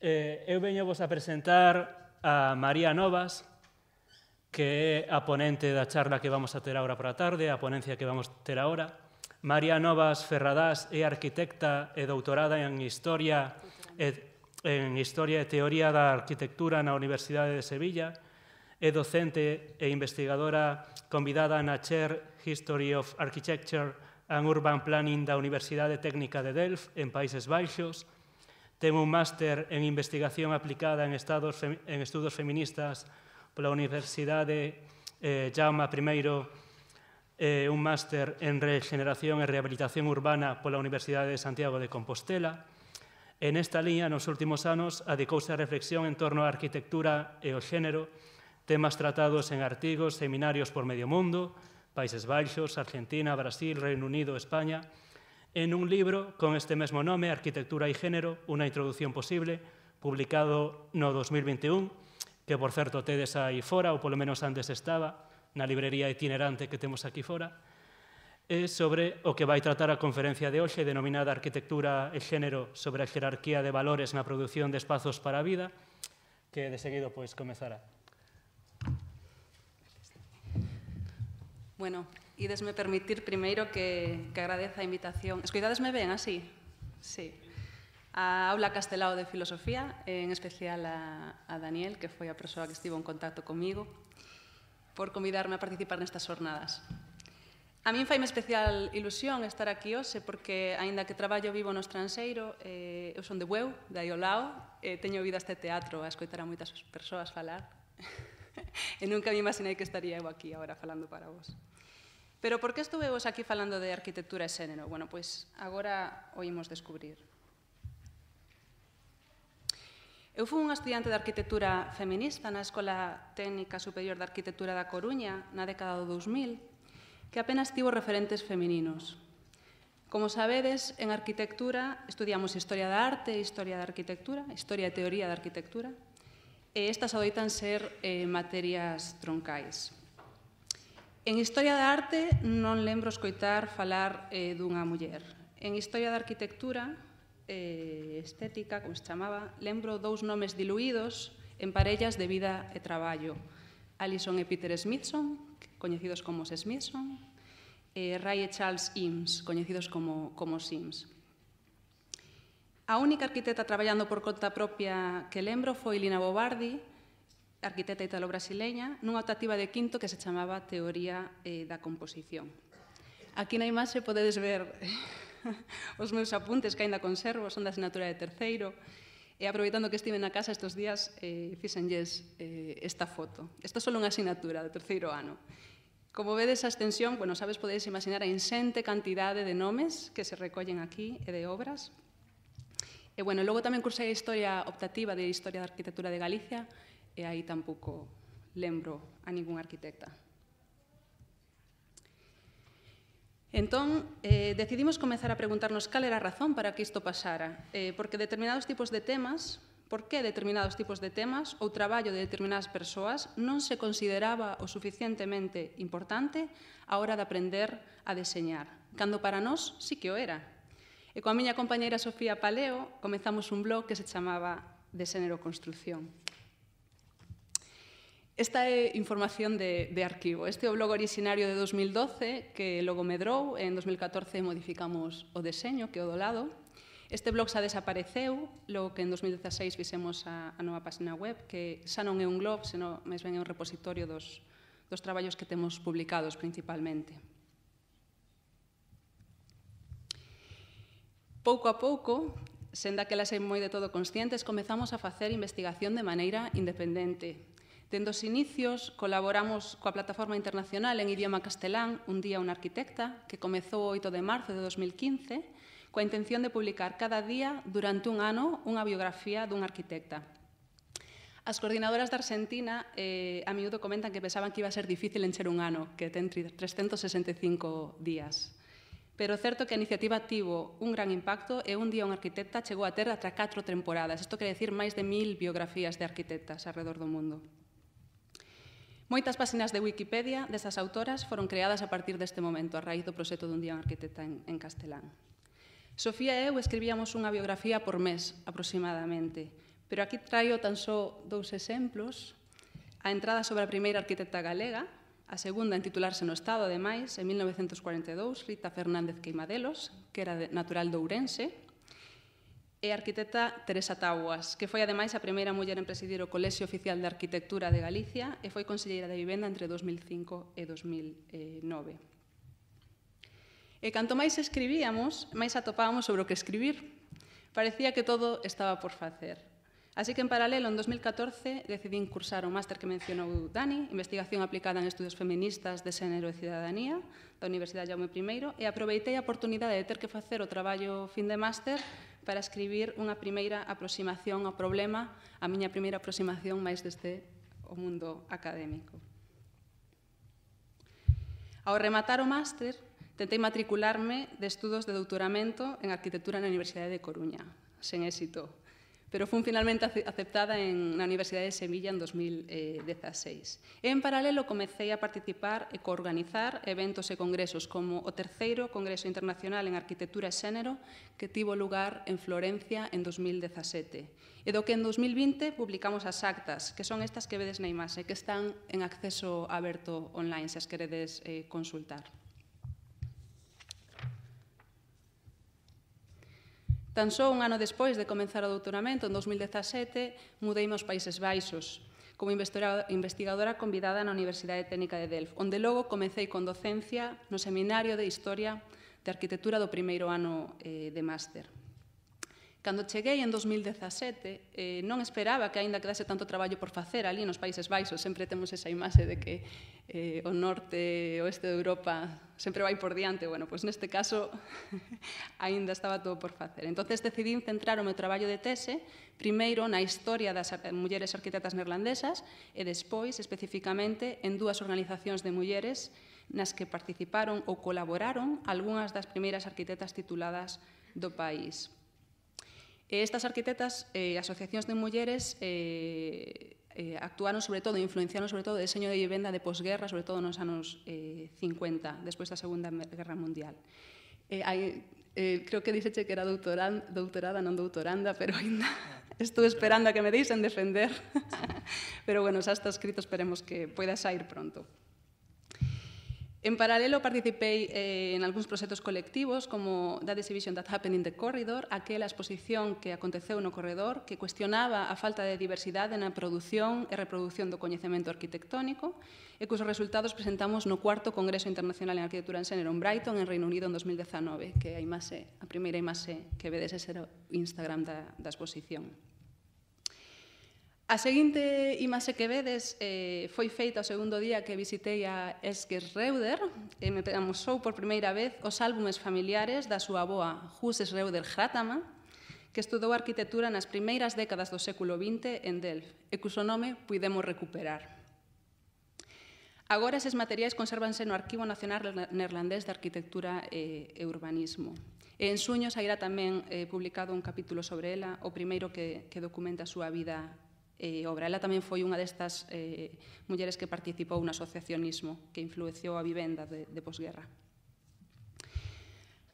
Eh, eu veño vos a presentar a María Novas, que é a ponente da charla que vamos a ter agora para a tarde, a ponencia que vamos ter agora. María Novas Ferradás é arquitecta e doutorada en Historia e, en Historia e Teoría da Arquitectura na Universidade de Sevilla, é docente e investigadora convidada na Chair History of Architecture and Urban Planning da Universidade Técnica de Delft en Países Baixos, Ten un máster en investigación aplicada en, estados, en estudos feministas pola Universidade eh, Jaume I, eh, un máster en regeneración e rehabilitación urbana pola Universidade de Santiago de Compostela. En esta liña, nos últimos anos, adicouse a reflexión en torno á arquitectura e o xénero, temas tratados en artigos, seminarios por medio mundo, Países Baixos, Argentina, Brasil, Reino Unido, España, en un libro con este mesmo nome, Arquitectura e Género, unha introdución posible, publicado no 2021, que, por certo, tedes aí fora, ou polo menos antes estaba, na librería itinerante que temos aquí fora, é sobre o que vai tratar a conferencia de hoxe denominada Arquitectura e Género sobre a xerarquía de valores na produción de espazos para a vida, que de seguido pois comezará. Bueno, idesme permitir primeiro que, que agradeza a invitación. Escoitadesme ben así? Sí. A Aula Castelao de Filosofía, en especial a, a Daniel, que foi a persoa que estivo en contacto comigo, por convidarme a participar nestas jornadas. A min faime especial ilusión estar aquí hoxe porque, aínda que traballo vivo no estranxeiro, eh, eu son de Bueu, de Aiolao, eh, teño vida este teatro a escoitar a moitas persoas falar. e nunca me imaginei que estaría eu aquí agora falando para vos. Pero por que vos aquí falando de arquitectura e xénero? Bueno, pois agora o imos descubrir. Eu fui unha estudiante de arquitectura feminista na Escola Técnica Superior de Arquitectura da Coruña na década do 2000, que apenas tivo referentes femininos. Como sabedes, en arquitectura estudiamos historia da arte, historia da arquitectura, historia e teoría da arquitectura, e estas adoitan ser eh, materias troncais. En Historia da Arte non lembro escoitar falar eh, dunha muller. En Historia da Arquitectura, eh, estética, como se chamaba, lembro dous nomes diluídos en parellas de vida e traballo. Alison e Peter Smithson, coñecidos como os Smithson, e Ray e Charles Eames, coñecidos como, como Sims. A única arquitecta traballando por conta propia que lembro foi Lina Bobardi, arquitecta italo-brasileña, nunha optativa de quinto que se chamaba Teoría eh, da Composición. Aquí na imaxe podedes ver os meus apuntes que ainda conservo, son da asignatura de terceiro, E aproveitando que estive na casa estes días, eh, yes eh, esta foto. Esta é só unha asignatura do terceiro ano. Como vedes a extensión, bueno, sabes, podedes imaginar a insente cantidade de nomes que se recollen aquí e de obras. E, bueno, logo tamén cursei a Historia Optativa de Historia da Arquitectura de Galicia, e aí tampouco lembro a ningún arquitecta. Entón, eh, decidimos comenzar a preguntarnos cal era a razón para que isto pasara, eh, porque determinados tipos de temas, por que determinados tipos de temas ou traballo de determinadas persoas non se consideraba o suficientemente importante a hora de aprender a deseñar, cando para nós sí que o era. E coa miña compañeira Sofía Paleo comenzamos un blog que se chamaba Desenero Construción. Esta é información de, de arquivo. Este é o blog originario de 2012 que logo medrou. En 2014 modificamos o deseño que é o do lado. Este blog xa desapareceu, logo que en 2016 fixemos a, a nova página web, que xa non é un blog, senón máis ben é un repositorio dos, dos traballos que temos publicados principalmente. Pouco a pouco, que las é moi de todo conscientes, comezamos a facer investigación de maneira independente, Dende os inicios, colaboramos coa Plataforma Internacional en Idioma Castelán Un Día Unha Arquitecta, que comezou o 8 de marzo de 2015, coa intención de publicar cada día, durante un ano, unha biografía dun arquitecta. As coordinadoras da Argentina eh, a miúdo comentan que pensaban que iba a ser difícil encher un ano, que ten 365 días. Pero certo que a iniciativa tivo un gran impacto e un día un arquitecta chegou a ter atra catro temporadas. Isto quere decir máis de mil biografías de arquitectas alrededor do mundo. Moitas páxinas de Wikipedia desas autoras foron creadas a partir deste momento, a raíz do proxecto dun día en arquitecta en, en castelán. Sofía e eu escribíamos unha biografía por mes, aproximadamente, pero aquí traio tan só dous exemplos. A entrada sobre a primeira arquitecta galega, a segunda en titularse no Estado, ademais, en 1942, Rita Fernández Queimadelos, que era natural de Ourense, e a arquitecta Teresa Tauas, que foi ademais a primeira muller en presidir o Colexio Oficial de Arquitectura de Galicia e foi conselleira de vivenda entre 2005 e 2009. E canto máis escribíamos, máis atopábamos sobre o que escribir. Parecía que todo estaba por facer. Así que, en paralelo, en 2014, decidí incursar o máster que mencionou Dani, Investigación aplicada en Estudios Feministas de Xénero e Cidadanía, da Universidade Jaume I, e aproveitei a oportunidade de ter que facer o traballo fin de máster para escribir unha primeira aproximación ao problema, a miña primeira aproximación máis deste o mundo académico. Ao rematar o máster, tentei matricularme de estudos de doutoramento en arquitectura na Universidade de Coruña, sen éxito pero fun finalmente aceptada en, na Universidade de Sevilla en 2016. Eh, en paralelo, comecei a participar e coorganizar eventos e congresos como o terceiro Congreso Internacional en Arquitectura e Xénero que tivo lugar en Florencia en 2017 e do que en 2020 publicamos as actas, que son estas que vedes na imaxe, que están en acceso aberto online, se as queredes eh, consultar. Tan só un ano despois de comenzar o doutoramento, en 2017, mudeime aos Países Baixos, como investigadora convidada na Universidade Técnica de Delft, onde logo comecei con docencia no Seminario de Historia de Arquitectura do primeiro ano eh, de máster. Cando cheguei en 2017, eh, non esperaba que aínda quedase tanto traballo por facer ali nos Países Baixos. Sempre temos esa imaxe de que eh, o norte e oeste de Europa sempre vai por diante. Bueno, pois neste caso aínda estaba todo por facer. entonces decidí centrar o meu traballo de tese primeiro na historia das mulleres arquitectas neerlandesas e despois, especificamente, en dúas organizacións de mulleres nas que participaron ou colaboraron algunhas das primeiras arquitectas tituladas do país. E estas arquitectas e eh, asociacións de mulleres eh, eh, actuaron sobre todo, influenciaron sobre todo o diseño de vivenda de posguerra, sobre todo nos anos eh, 50, despois da Segunda Guerra Mundial. Eh, hai, eh, creo que dixe que era doutoranda, doutorada, non doutoranda, pero ainda estou esperando a que me deixen defender. pero bueno, xa está escrito, esperemos que poida sair pronto. En paralelo participei eh, en algúns proxectos colectivos como That Exhibition That Happened in the Corridor, aquela exposición que aconteceu no corredor que cuestionaba a falta de diversidade na produción e reproducción do coñecemento arquitectónico e cuyos resultados presentamos no cuarto Congreso Internacional en Arquitectura en Xénero en Brighton, en Reino Unido, en 2019, que a, imaxe, a primeira imaxe que vedes ese o Instagram da, da exposición. A seguinte imaxe que vedes eh, foi feita o segundo día que visitei a Esquer Reuder e me amosou por primeira vez os álbumes familiares da súa aboa Hus Reuder Hratama, que estudou arquitectura nas primeiras décadas do século XX en Delft e cuso nome puidemos recuperar. Agora eses materiais consérvanse no Arquivo Nacional Neerlandés de Arquitectura e, e Urbanismo. E en suño sairá tamén eh, publicado un capítulo sobre ela, o primeiro que, que documenta a súa vida E eh, Obrela tamén foi unha destas eh, mulleres que participou no asociacionismo que influenciou a vivenda de, de posguerra.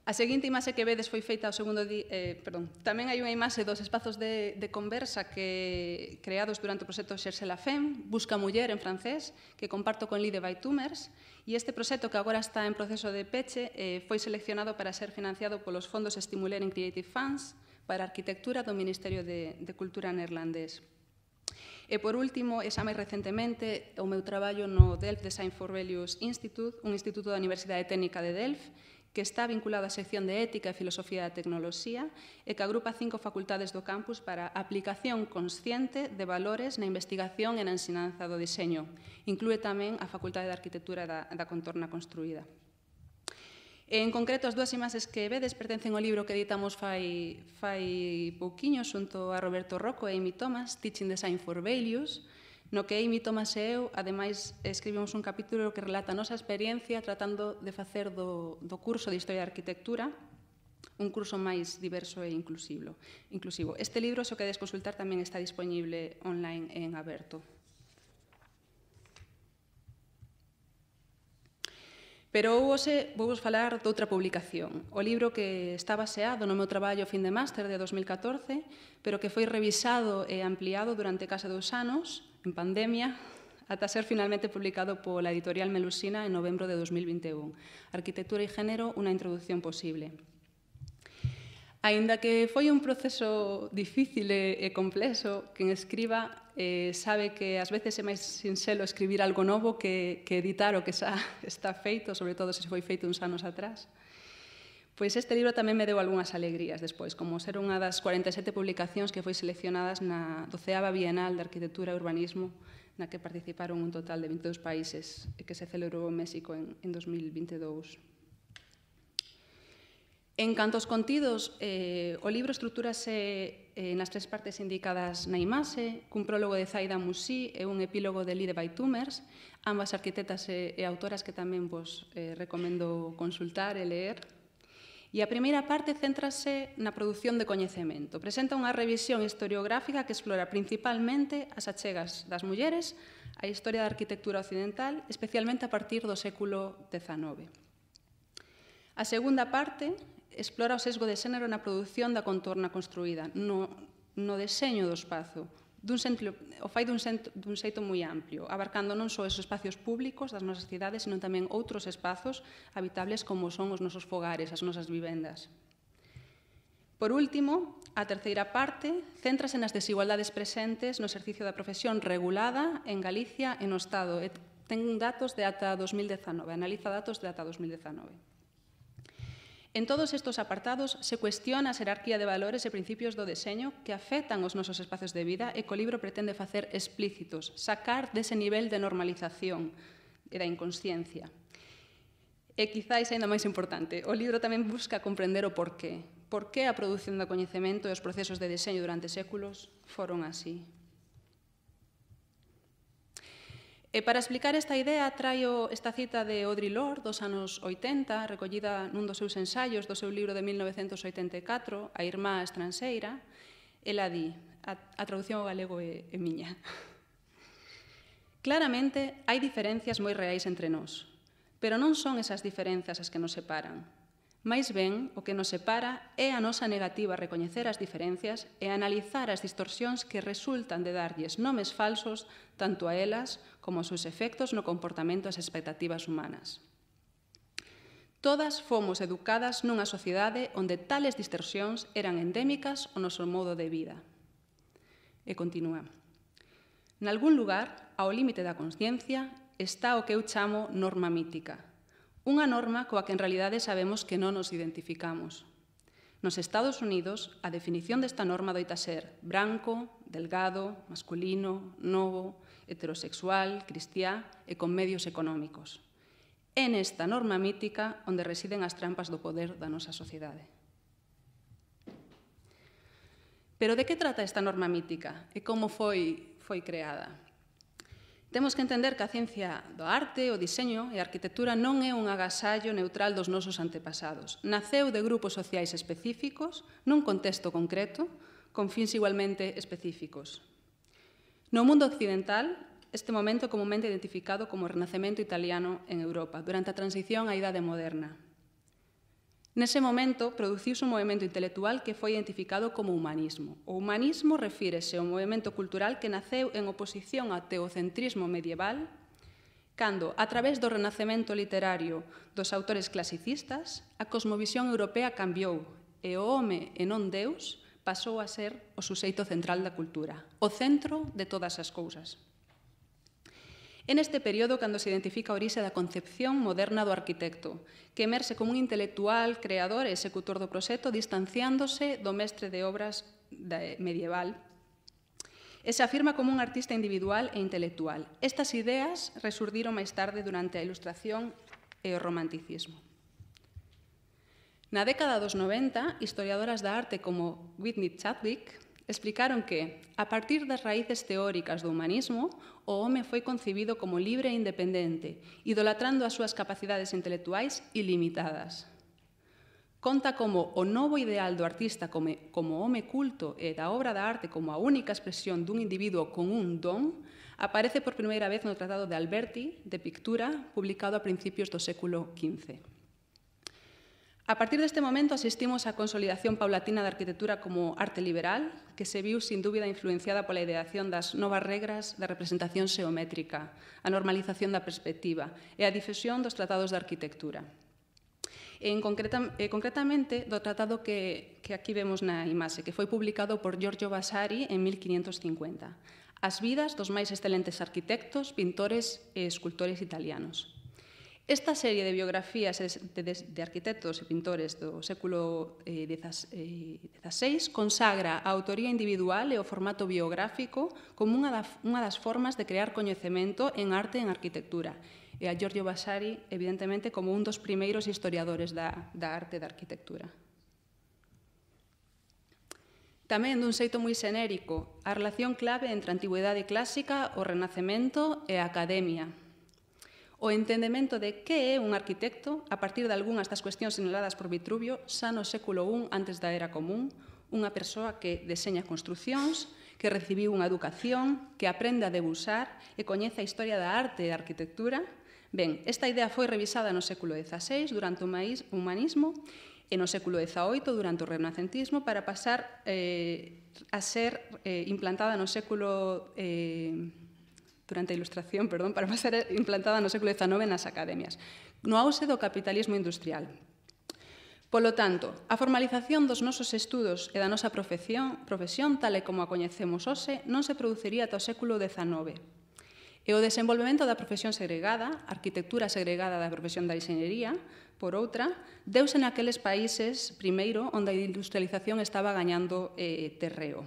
A seguinte imaxe que vedes foi feita ao segundo día, eh, perdón, tamén hai unha imaxe dos espazos de, de conversa que creados durante o proxecto Xerxe la Femme, Busca Muller en francés, que comparto con Lide Baitumers, e este proxecto que agora está en proceso de peche eh, foi seleccionado para ser financiado polos fondos Stimuler Creative Funds para a arquitectura do Ministerio de, de Cultura neerlandés. E, por último, e xa máis recentemente, o meu traballo no Delft Design for Values Institute, un instituto da Universidade Técnica de Delft, que está vinculado á sección de Ética e Filosofía da Tecnoloxía e que agrupa cinco facultades do campus para a aplicación consciente de valores na investigación e na ensinanza do diseño. Inclúe tamén a Facultade de Arquitectura da, da Contorna Construída. En concreto, as dúas imaxes que vedes pertencen ao libro que editamos fai, fai pouquiño xunto a Roberto Rocco e Amy Thomas, Teaching Design for Values, no que Amy Thomas e eu, ademais, escribimos un capítulo que relata a nosa experiencia tratando de facer do, do curso de Historia da Arquitectura un curso máis diverso e inclusivo. Este libro, se o quedes consultar, tamén está disponible online en aberto. Pero hoxe vou vos falar doutra publicación, o libro que está baseado no meu traballo fin de máster de 2014, pero que foi revisado e ampliado durante casa dous anos, en pandemia, ata ser finalmente publicado pola editorial Melusina en novembro de 2021. Arquitectura e género, unha introducción posible. Aínda que foi un proceso difícil e, e complexo, quen escriba eh, sabe que ás veces é máis sinxelo escribir algo novo que, que editar o que xa está feito, sobre todo se foi feito uns anos atrás. Pois este libro tamén me deu algunhas alegrías despois, como ser unha das 47 publicacións que foi seleccionadas na 12ª Bienal de Arquitectura e Urbanismo, na que participaron un total de 22 países e que se celebrou en México en, en 2022. En canto aos contidos, eh, o libro estructúrase eh, nas tres partes indicadas na imaxe, cun prólogo de Zaida Musí e un epílogo de Lide Tumers, ambas arquitectas e, e autoras que tamén vos pois, eh, recomendo consultar e ler. E a primeira parte céntrase na produción de coñecemento. Presenta unha revisión historiográfica que explora principalmente as achegas das mulleres á historia da arquitectura occidental, especialmente a partir do século XIX. A segunda parte explora o sesgo de xénero na produción da contorna construída, no, no deseño do espazo, dun centro, o fai dun, centro, dun xeito moi amplio, abarcando non só esos espacios públicos das nosas cidades, senón tamén outros espazos habitables como son os nosos fogares, as nosas vivendas. Por último, a terceira parte céntrase nas desigualdades presentes no exercicio da profesión regulada en Galicia e no Estado. ten datos de ata 2019, analiza datos de ata 2019. En todos estos apartados se cuestiona a xerarquía de valores e principios do deseño que afectan os nosos espacios de vida e que o libro pretende facer explícitos, sacar dese nivel de normalización e da inconsciencia. E quizáis ainda máis importante, o libro tamén busca comprender o porqué. Por que a produción do coñecemento e os procesos de deseño durante séculos foron así. E eh, para explicar esta idea traio esta cita de Audre Lorde dos anos 80, recollida nun dos seus ensaios do seu libro de 1984, A irmá estranxeira, ela di, a, traducción ao galego é, é miña. Claramente hai diferencias moi reais entre nós, pero non son esas diferenzas as que nos separan, Mais ben, o que nos separa é a nosa negativa a recoñecer as diferencias e a analizar as distorsións que resultan de darlles nomes falsos tanto a elas como aos seus efectos no comportamento as expectativas humanas. Todas fomos educadas nunha sociedade onde tales distorsións eran endémicas o noso modo de vida. E continúa. Nalgún lugar, ao límite da consciencia, está o que eu chamo norma mítica – Unha norma coa que en realidade sabemos que non nos identificamos. Nos Estados Unidos, a definición desta norma doita ser branco, delgado, masculino, novo, heterosexual, cristiá e con medios económicos. É nesta norma mítica onde residen as trampas do poder da nosa sociedade. Pero de que trata esta norma mítica e como foi foi creada? Temos que entender que a ciencia do arte, o diseño e a arquitectura non é un agasallo neutral dos nosos antepasados. Naceu de grupos sociais específicos, nun contexto concreto, con fins igualmente específicos. No mundo occidental, este momento é comúnmente identificado como o Renacemento italiano en Europa, durante a transición á Idade Moderna, Nese momento, produciuse un movimento intelectual que foi identificado como humanismo. O humanismo refírese ao movimento cultural que naceu en oposición ao teocentrismo medieval, cando, a través do renacemento literario dos autores clasicistas, a cosmovisión europea cambiou e o home e non Deus pasou a ser o suxeito central da cultura, o centro de todas as cousas. En este período cando se identifica a orixe da concepción moderna do arquitecto, que emerxe como un intelectual, creador e executor do proxecto, distanciándose do mestre de obras medieval e se afirma como un artista individual e intelectual. Estas ideas resurdiron máis tarde durante a Ilustración e o Romanticismo. Na década dos 90, historiadoras da arte como Whitney Chadwick Explicaron que, a partir das raíces teóricas do humanismo, o home foi concebido como libre e independente, idolatrando as súas capacidades intelectuais ilimitadas. Conta como o novo ideal do artista como, como home culto e da obra da arte como a única expresión dun individuo con un don aparece por primeira vez no Tratado de Alberti de Pictura, publicado a principios do século XV. A partir deste momento asistimos á consolidación paulatina da arquitectura como arte liberal, que se viu sin dúbida influenciada pola ideación das novas regras da representación xeométrica, a normalización da perspectiva e a difusión dos tratados de arquitectura. En concreta, eh, concretamente, do tratado que, que aquí vemos na imaxe, que foi publicado por Giorgio Vasari en 1550. As vidas dos máis excelentes arquitectos, pintores e escultores italianos. Esta serie de biografías de, de, de arquitectos e pintores do século XVI eh, eh consagra a autoría individual e o formato biográfico como unha, da, unha das formas de crear coñecemento en arte e en arquitectura, e a Giorgio Vasari, evidentemente, como un dos primeiros historiadores da, da arte e da arquitectura. Tamén dun xeito moi xenérico, a relación clave entre a antigüedade clásica, o renacemento e a academia, o entendemento de que é un arquitecto a partir de algunhas das cuestións sinaladas por Vitruvio xa no século I antes da era común, unha persoa que deseña construcións, que recibiu unha educación, que aprende a debusar e coñece a historia da arte e da arquitectura. Ben, esta idea foi revisada no século XVI durante o humanismo e no século XVIII durante o renacentismo para pasar eh, a ser eh, implantada no século eh, durante a Ilustración, perdón, para pasar implantada no século XIX nas academias, no auxe do capitalismo industrial. Polo tanto, a formalización dos nosos estudos e da nosa profesión, profesión tal e como a coñecemos hoxe, non se produciría ata o século XIX. E o desenvolvemento da profesión segregada, arquitectura segregada da profesión da ingeniería, por outra, deuse naqueles países, primeiro, onde a industrialización estaba gañando eh, terreo.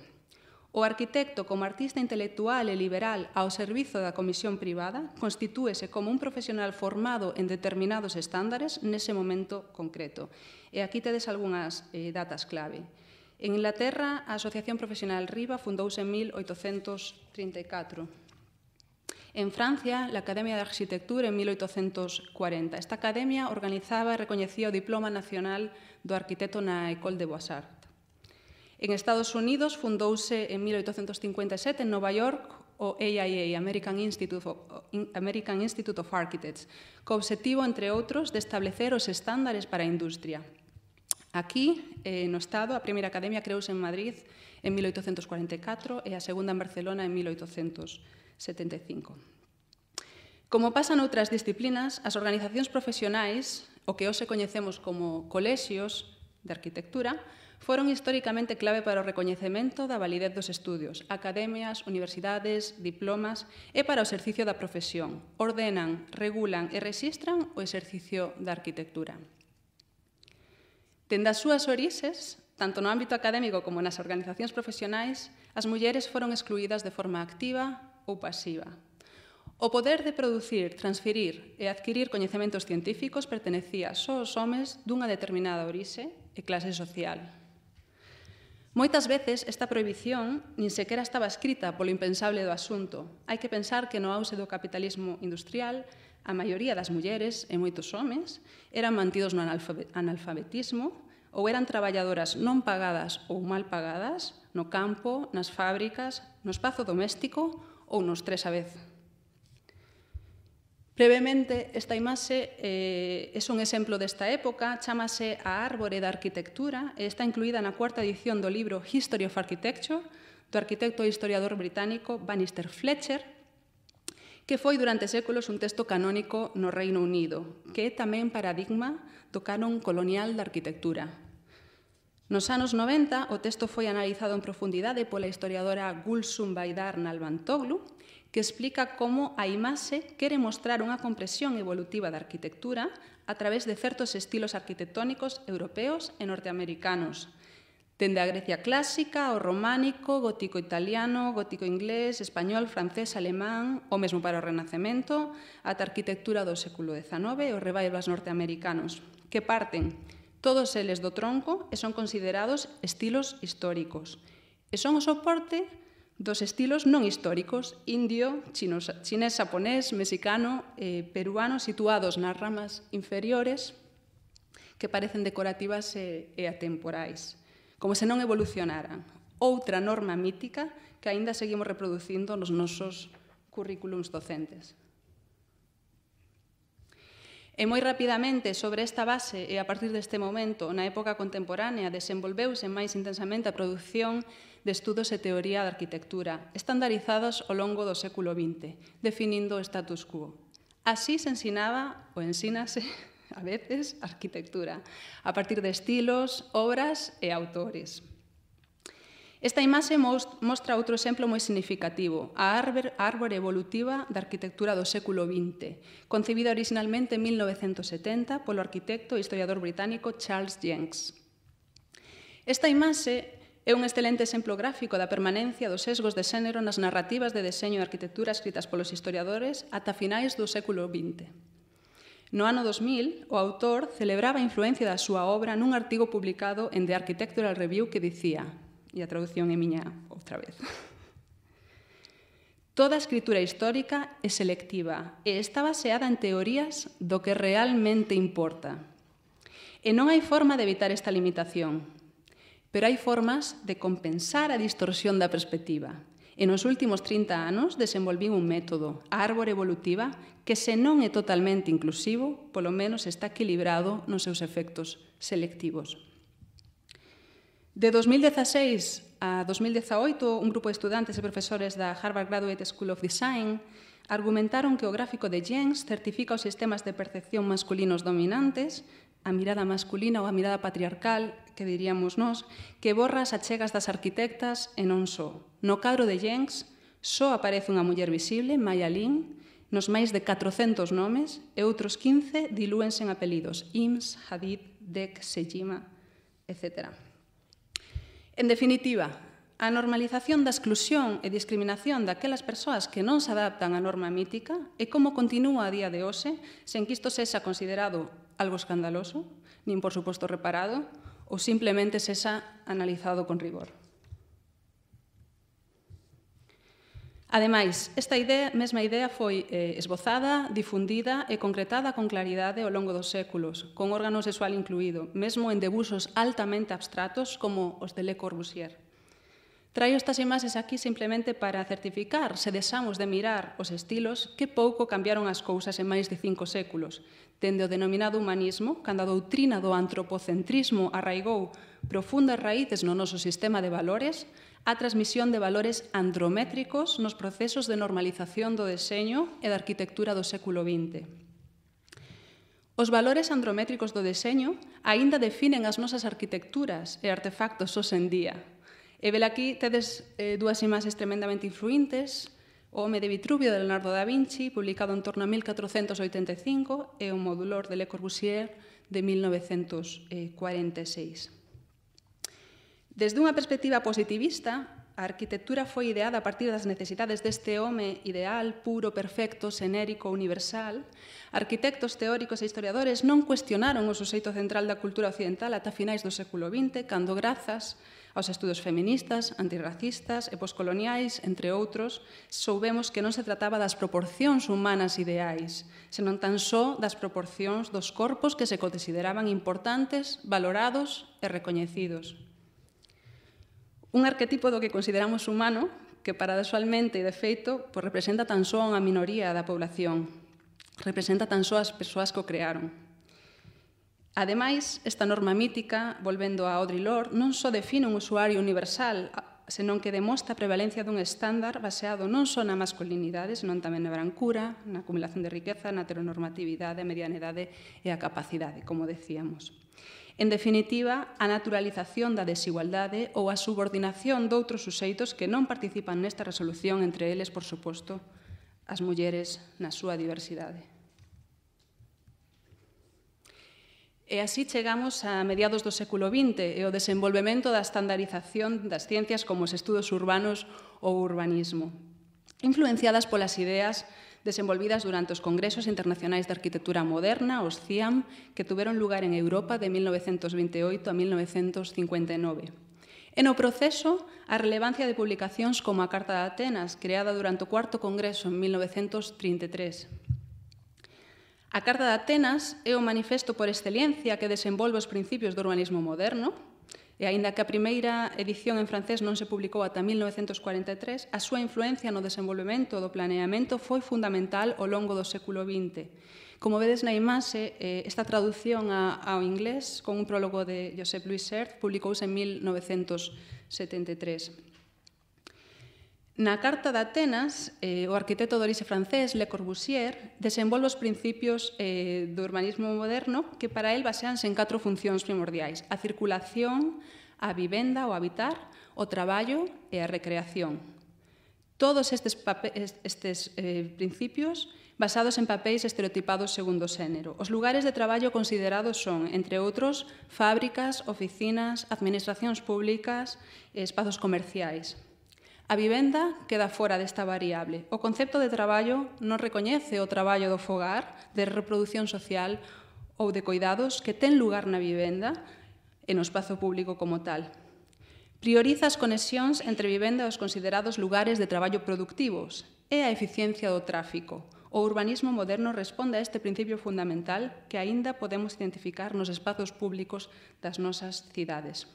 O arquitecto como artista intelectual e liberal ao servizo da comisión privada constitúese como un profesional formado en determinados estándares nese momento concreto. E aquí tedes algunhas eh, datas clave. En Inglaterra, a Asociación Profesional Riva fundouse en 1834. En Francia, la Academia de Arquitectura en 1840. Esta academia organizaba e recoñecía o Diploma Nacional do Arquitecto na École de Boissart. En Estados Unidos fundouse en 1857 en Nova York o AIA, American Institute of, American Institute of Architects, co obxectivo, entre outros, de establecer os estándares para a industria. Aquí, eh, no Estado, a primeira academia creouse en Madrid en 1844 e a segunda en Barcelona en 1875. Como pasan outras disciplinas, as organizacións profesionais, o que hoxe coñecemos como colexios de arquitectura, foron históricamente clave para o recoñecemento da validez dos estudios, academias, universidades, diplomas e para o exercicio da profesión. Ordenan, regulan e rexistran o exercicio da arquitectura. Dende as súas orixes, tanto no ámbito académico como nas organizacións profesionais, as mulleres foron excluídas de forma activa ou pasiva. O poder de producir, transferir e adquirir coñecementos científicos pertenecía só aos homes dunha determinada orixe e clase social. Moitas veces esta prohibición nin sequera estaba escrita polo impensable do asunto. Hai que pensar que no auxe do capitalismo industrial a maioría das mulleres e moitos homes eran mantidos no analfabetismo ou eran traballadoras non pagadas ou mal pagadas no campo, nas fábricas, no espazo doméstico ou nos tres a vez. Brevemente, esta imaxe eh, é un exemplo desta época, chamase A Árbore da Arquitectura, e está incluída na cuarta edición do libro History of Architecture, do arquitecto e historiador británico Bannister Fletcher, que foi durante séculos un texto canónico no Reino Unido, que é tamén paradigma do canon colonial da arquitectura. Nos anos 90, o texto foi analizado en profundidade pola historiadora Gulsum Baidar Nalbantoglu, que explica como a imaxe quere mostrar unha compresión evolutiva da arquitectura a través de certos estilos arquitectónicos europeos e norteamericanos, dende a Grecia clásica, o románico, gótico italiano, gótico inglés, español, francés, alemán, o mesmo para o Renacemento, ata a arquitectura do século XIX e os revivals norteamericanos, que parten todos eles do tronco e son considerados estilos históricos. E son o soporte dos estilos non históricos indio, chino, chinés, japonés, mexicano e eh, peruano situados nas ramas inferiores que parecen decorativas e, e atemporais, como se non evolucionaran. Outra norma mítica que aínda seguimos reproducindo nos nosos currículums docentes. E moi rapidamente, sobre esta base e a partir deste momento, na época contemporánea, desenvolveuse máis intensamente a produción de estudos e teoría da arquitectura, estandarizados ao longo do século XX, definindo o status quo. Así se ensinaba, ou ensínase, a veces, arquitectura, a partir de estilos, obras e autores. Esta imaxe mostra outro exemplo moi significativo, a árbore evolutiva da arquitectura do século XX, concebida originalmente en 1970 polo arquitecto e historiador británico Charles Jenks. Esta imaxe É un excelente exemplo gráfico da permanencia dos sesgos de xénero nas narrativas de deseño e arquitectura escritas polos historiadores ata finais do século XX. No ano 2000, o autor celebraba a influencia da súa obra nun artigo publicado en The Architectural Review que dicía, e a traducción é miña outra vez, Toda a escritura histórica é selectiva e está baseada en teorías do que realmente importa. E non hai forma de evitar esta limitación, Pero hai formas de compensar a distorsión da perspectiva. E nos últimos 30 anos desenvolvín un método, a árbore evolutiva, que se non é totalmente inclusivo, polo menos está equilibrado nos seus efectos selectivos. De 2016 a 2018, un grupo de estudantes e profesores da Harvard Graduate School of Design argumentaron que o gráfico de Jens certifica os sistemas de percepción masculinos dominantes a mirada masculina ou a mirada patriarcal, que diríamos nós, que borra as achegas das arquitectas e non só. No cadro de Jenks só aparece unha muller visible, Maya Lin, nos máis de 400 nomes e outros 15 dilúense en apelidos Ims, Hadid, Dek, Sejima, etc. En definitiva, a normalización da exclusión e discriminación daquelas persoas que non se adaptan á norma mítica e como continúa a día de hoxe sen que isto sexa considerado algo escandaloso, nin por suposto reparado, ou simplemente Sesa analizado con rigor. Ademais, esta idea, mesma idea foi eh, esbozada, difundida e concretada con claridade ao longo dos séculos, con órgano sexual incluído, mesmo en debuxos altamente abstratos como os de Le Corbusier. Traio estas imaxes aquí simplemente para certificar se desamos de mirar os estilos que pouco cambiaron as cousas en máis de cinco séculos, dende o denominado humanismo, cando a doutrina do antropocentrismo arraigou profundas raíces no noso sistema de valores, a transmisión de valores andrométricos nos procesos de normalización do deseño e da arquitectura do século XX. Os valores andrométricos do deseño aínda definen as nosas arquitecturas e artefactos hoxe en día. E vel aquí tedes eh, dúas imaxes tremendamente influintes O home de Vitruvio de Leonardo da Vinci, publicado en torno a 1485, e o modulor de Le Corbusier de 1946. Desde unha perspectiva positivista, a arquitectura foi ideada a partir das necesidades deste home ideal, puro, perfecto, senérico, universal. Arquitectos, teóricos e historiadores non cuestionaron o suxeito central da cultura occidental ata finais do século XX, cando grazas aos estudos feministas, antirracistas e poscoloniais, entre outros, soubemos que non se trataba das proporcións humanas ideais, senón tan só das proporcións dos corpos que se consideraban importantes, valorados e recoñecidos. Un arquetipo do que consideramos humano, que paradoxalmente e de feito pois representa tan só unha minoría da población, representa tan só as persoas que o crearon, Ademais, esta norma mítica, volvendo a Audre Lorde, non só define un usuario universal, senón que demostra a prevalencia dun estándar baseado non só na masculinidade, senón tamén na brancura, na acumulación de riqueza, na heteronormatividade, a medianidade e a capacidade, como decíamos. En definitiva, a naturalización da desigualdade ou a subordinación doutros suxeitos que non participan nesta resolución, entre eles, por suposto, as mulleres na súa diversidade. E así chegamos a mediados do século XX e o desenvolvemento da estandarización das ciencias como os estudos urbanos ou urbanismo, influenciadas polas ideas desenvolvidas durante os Congresos Internacionais de Arquitectura Moderna, os CIAM, que tuveron lugar en Europa de 1928 a 1959. En o proceso, a relevancia de publicacións como a Carta de Atenas, creada durante o Cuarto Congreso en 1933, A Carta de Atenas é o manifesto por excelencia que desenvolve os principios do urbanismo moderno, e aínda que a primeira edición en francés non se publicou ata 1943, a súa influencia no desenvolvemento do planeamento foi fundamental ao longo do século XX. Como vedes na imaxe, eh, esta traducción ao inglés, con un prólogo de Josep Louis Sert, publicouse en 1973. Na Carta de Atenas, eh, o arquitecto de orixe francés Le Corbusier desenvolve os principios eh, do urbanismo moderno que para el baseanse en catro funcións primordiais, a circulación, a vivenda, ou habitar, o traballo e a recreación. Todos estes, estes eh, principios basados en papéis estereotipados segundo xénero. Os lugares de traballo considerados son, entre outros, fábricas, oficinas, administracións públicas e espazos comerciais. A vivenda queda fora desta variable. O concepto de traballo non recoñece o traballo do fogar, de reproducción social ou de coidados que ten lugar na vivenda e no espazo público como tal. Prioriza as conexións entre vivenda e os considerados lugares de traballo productivos e a eficiencia do tráfico. O urbanismo moderno responde a este principio fundamental que aínda podemos identificar nos espazos públicos das nosas cidades.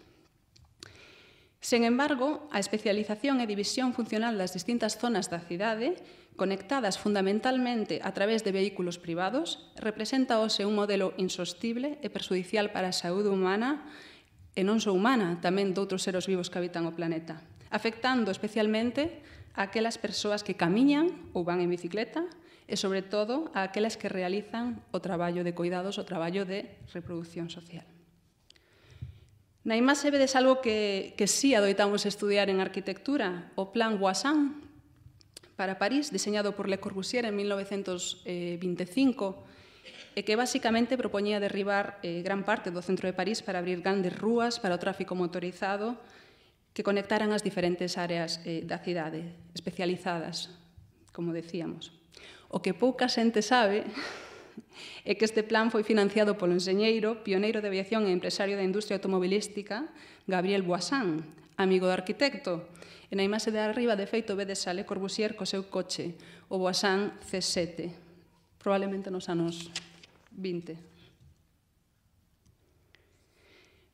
Sen embargo, a especialización e división funcional das distintas zonas da cidade, conectadas fundamentalmente a través de vehículos privados, representa hoxe un modelo insostible e perjudicial para a saúde humana e non só humana, tamén doutros seres vivos que habitan o planeta, afectando especialmente a aquelas persoas que camiñan ou van en bicicleta e, sobre todo, a aquelas que realizan o traballo de cuidados, o traballo de reproducción social. Na imaxe vedes algo que, que sí adoitamos estudiar en arquitectura, o plan Guasán para París, diseñado por Le Corbusier en 1925, eh, e que basicamente propoñía derribar eh, gran parte do centro de París para abrir grandes rúas para o tráfico motorizado que conectaran as diferentes áreas eh, da cidade, especializadas, como decíamos. O que pouca xente sabe e que este plan foi financiado polo enxeñeiro, pioneiro de aviación e empresario da industria automobilística, Gabriel Boasán, amigo do arquitecto. E na imaxe de arriba, de feito, vedes a Le Corbusier co seu coche, o Boasán C7, probablemente nos anos 20.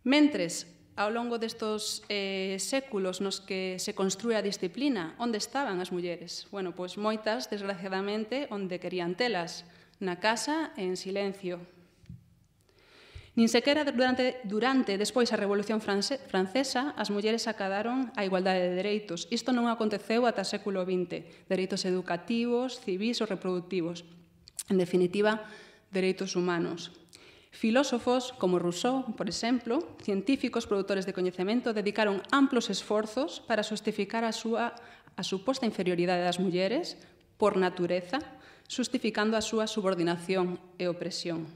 Mentres, ao longo destos eh, séculos nos que se construe a disciplina, onde estaban as mulleres? Bueno, pois moitas, desgraciadamente, onde querían telas na casa e en silencio. Nin sequera durante, durante despois a Revolución Francesa as mulleres acadaron a igualdade de dereitos. Isto non aconteceu ata o século XX. Dereitos educativos, civis ou reproductivos. En definitiva, dereitos humanos. Filósofos como Rousseau, por exemplo, científicos produtores de coñecemento dedicaron amplos esforzos para justificar a súa a suposta inferioridade das mulleres por natureza xustificando a súa subordinación e opresión.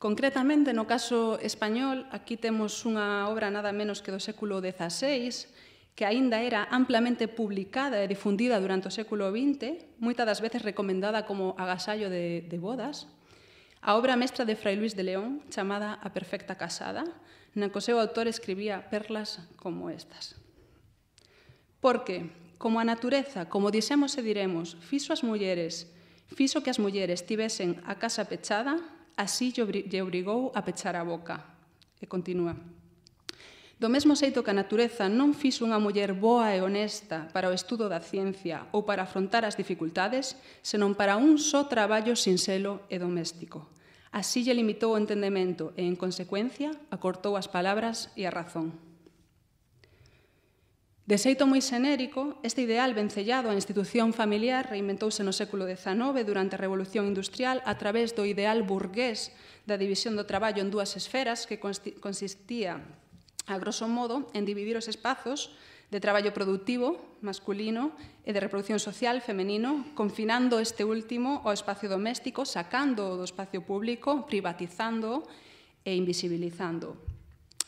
Concretamente, no caso español, aquí temos unha obra nada menos que do século XVI, que aínda era amplamente publicada e difundida durante o século XX, moita das veces recomendada como agasallo de, de bodas, a obra mestra de Fray Luis de León, chamada A Perfecta Casada, na que o seu autor escribía perlas como estas. Por que? Como a natureza, como dixemos e diremos, fixo as mulleres, fixo que as mulleres tivesen a casa pechada, así lle obrigou a pechar a boca. E continúa. Do mesmo xeito que a natureza non fixo unha muller boa e honesta para o estudo da ciencia ou para afrontar as dificultades, senón para un só traballo sinxelo e doméstico. Así lle limitou o entendemento e, en consecuencia, acortou as palabras e a razón. De xeito moi xenérico, este ideal vencellado á institución familiar reinventouse no século XIX durante a Revolución Industrial a través do ideal burgués da división do traballo en dúas esferas que consistía, a grosso modo, en dividir os espazos de traballo productivo masculino e de reproducción social femenino, confinando este último ao espacio doméstico, sacando do espacio público, privatizando e invisibilizando.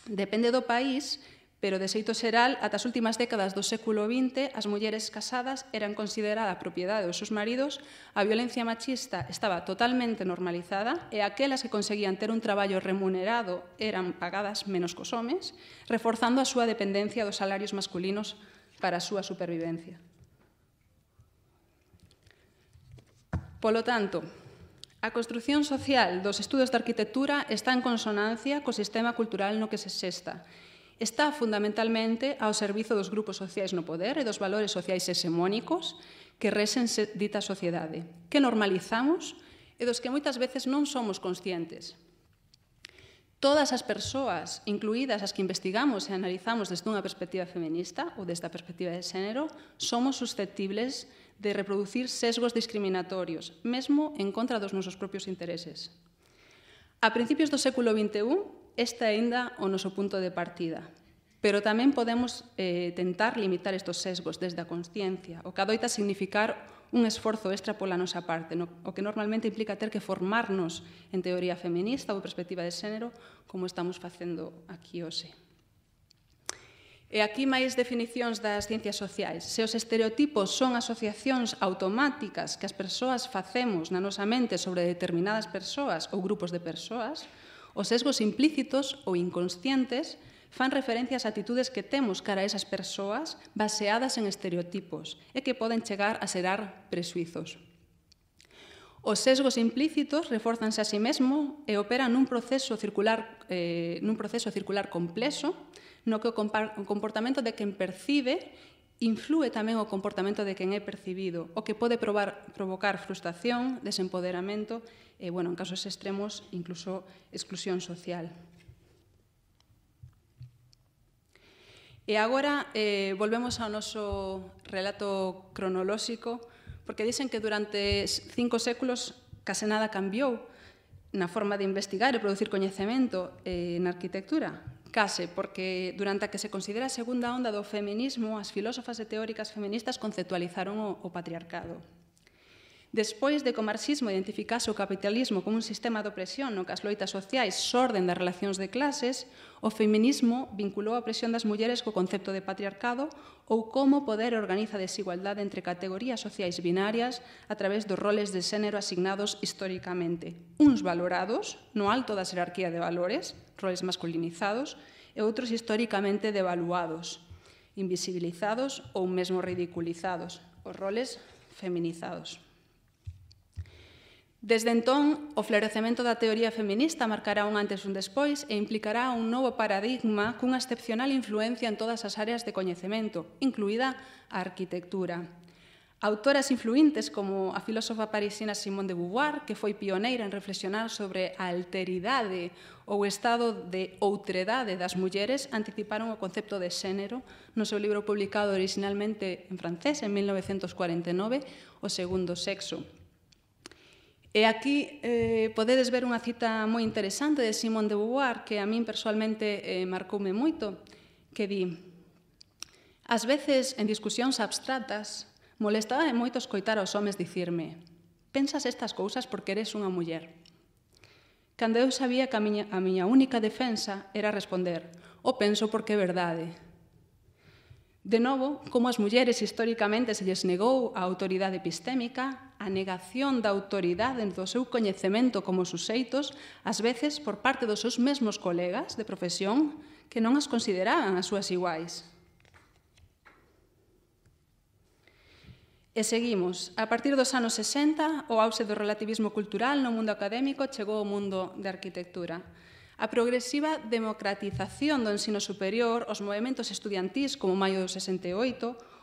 Depende do país, pero de xeito xeral, ata as últimas décadas do século XX, as mulleres casadas eran considerada propiedade dos seus maridos, a violencia machista estaba totalmente normalizada e aquelas que conseguían ter un traballo remunerado eran pagadas menos cos homes, reforzando a súa dependencia dos salarios masculinos para a súa supervivencia. Polo tanto, A construción social dos estudos de arquitectura está en consonancia co sistema cultural no que se xesta está fundamentalmente ao servizo dos grupos sociais no poder e dos valores sociais hexemónicos que resen dita sociedade, que normalizamos e dos que moitas veces non somos conscientes. Todas as persoas, incluídas as que investigamos e analizamos desde unha perspectiva feminista ou desta perspectiva de xénero, somos susceptibles de reproducir sesgos discriminatorios, mesmo en contra dos nosos propios intereses. A principios do século XXI, Este aínda o noso punto de partida. Pero tamén podemos eh, tentar limitar estos sesgos desde a consciencia, o que adoita significar un esforzo extra pola nosa parte, no, o que normalmente implica ter que formarnos en teoría feminista ou perspectiva de xénero, como estamos facendo aquí hoxe. E aquí máis definicións das ciencias sociais. Se os estereotipos son asociacións automáticas que as persoas facemos na nosa mente sobre determinadas persoas ou grupos de persoas, Os sesgos implícitos ou inconscientes fan referencia ás atitudes que temos cara a esas persoas baseadas en estereotipos e que poden chegar a serar presuizos. Os sesgos implícitos reforzanse a sí mesmo e operan nun proceso circular, eh, nun proceso circular complexo no que o, o comportamento de quen percibe inflúe tamén o comportamento de quen é percibido, o que pode probar, provocar frustración, desempoderamento e, eh, bueno, en casos extremos, incluso exclusión social. E agora eh, volvemos ao noso relato cronolóxico, porque dicen que durante cinco séculos case nada cambiou na forma de investigar e producir coñecemento eh, na arquitectura. Case, porque durante a que se considera a segunda onda do feminismo, as filósofas e teóricas feministas conceptualizaron o, o patriarcado. Despois de que o marxismo identificase o capitalismo como un sistema de opresión no que as loitas sociais sorden das relacións de clases, o feminismo vinculou a opresión das mulleres co concepto de patriarcado ou como poder organiza a desigualdade entre categorías sociais binarias a través dos roles de xénero asignados históricamente. Uns valorados, no alto da xerarquía de valores, roles masculinizados, e outros históricamente devaluados, invisibilizados ou mesmo ridiculizados, os roles feminizados. Desde entón, o florecemento da teoría feminista marcará un antes e un despois e implicará un novo paradigma cunha excepcional influencia en todas as áreas de coñecemento, incluída a arquitectura. Autoras influintes como a filósofa parisina Simone de Beauvoir, que foi pioneira en reflexionar sobre a alteridade ou estado de outredade das mulleres, anticiparon o concepto de xénero no seu libro publicado originalmente en francés en 1949, O segundo sexo, E aquí eh, podedes ver unha cita moi interesante de Simone de Beauvoir que a min persoalmente eh, marcoume moito, que di As veces, en discusións abstractas, molestaba de moito escoitar aos homes dicirme pensas estas cousas porque eres unha muller. Cando eu sabía que a miña, a miña única defensa era responder o penso porque é verdade, De novo, como as mulleres históricamente se lles negou a autoridade epistémica, a negación da autoridade do seu coñecemento como suxeitos, ás veces por parte dos seus mesmos colegas de profesión, que non as consideraban as súas iguais. E seguimos. A partir dos anos 60, o auxe do relativismo cultural no mundo académico chegou ao mundo da arquitectura. A progresiva democratización do ensino superior, os movimentos estudiantís como Maio do 68,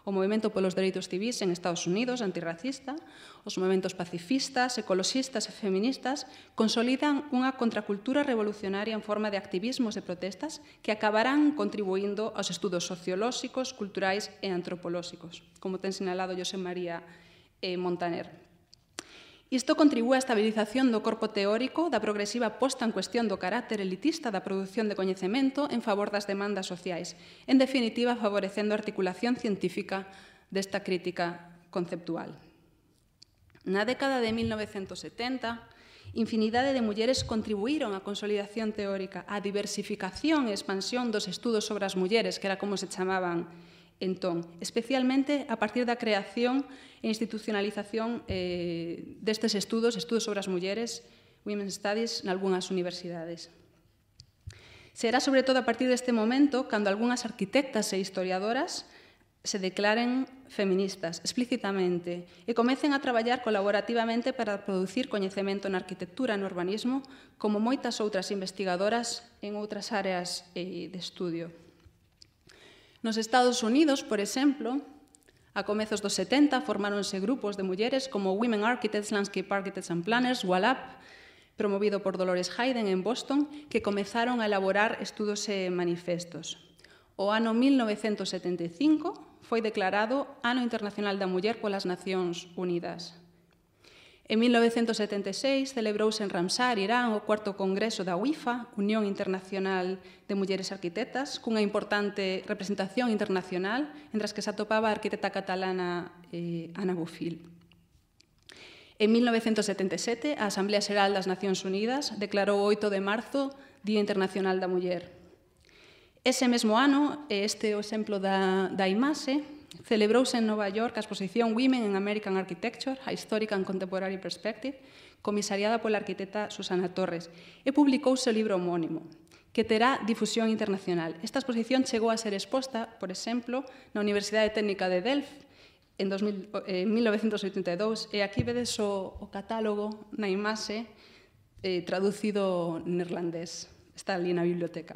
o Movimento polos Dereitos Civís en Estados Unidos, antirracista, os movimentos pacifistas, ecoloxistas e feministas consolidan unha contracultura revolucionaria en forma de activismos e protestas que acabarán contribuindo aos estudos sociolóxicos, culturais e antropolóxicos, como ten sinalado José María eh, Montaner. Isto contribúa á estabilización do corpo teórico da progresiva posta en cuestión do carácter elitista da produción de coñecemento en favor das demandas sociais, en definitiva favorecendo a articulación científica desta crítica conceptual. Na década de 1970, infinidade de mulleres contribuíron á consolidación teórica, á diversificación e expansión dos estudos sobre as mulleres, que era como se chamaban entón, especialmente a partir da creación e institucionalización eh, destes estudos, estudos sobre as mulleres, Women's Studies, nalgúnas universidades. Será sobre todo a partir deste momento cando algunhas arquitectas e historiadoras se declaren feministas explícitamente e comecen a traballar colaborativamente para producir coñecemento na arquitectura e no urbanismo como moitas outras investigadoras en outras áreas eh, de estudio. Nos Estados Unidos, por exemplo, a comezos dos 70 formáronse grupos de mulleres como Women Architects, Landscape Architects and Planners, WALAP, promovido por Dolores Hayden en Boston, que comezaron a elaborar estudos e manifestos. O ano 1975 foi declarado Ano Internacional da Muller polas Nacións Unidas. En 1976 celebrouse en Ramsar, Irán, o cuarto congreso da UIFA, Unión Internacional de Mulleres Arquitectas, cunha importante representación internacional, entre as que se atopaba a arquitecta catalana eh, Ana Bufil. En 1977, a Asamblea Xeral das Nacións Unidas declarou 8 de marzo Día Internacional da Muller. Ese mesmo ano, este é o exemplo da, da imaxe, Celebrouse en Nova York a exposición Women in American Architecture, a Historic and Contemporary Perspective, comisariada pola arquitecta Susana Torres, e publicouse o libro homónimo, que terá difusión internacional. Esta exposición chegou a ser exposta, por exemplo, na Universidade Técnica de Delft, en 2000, eh, 1982, e aquí vedes o, o catálogo na imaxe eh, traducido neerlandés. Está ali na biblioteca.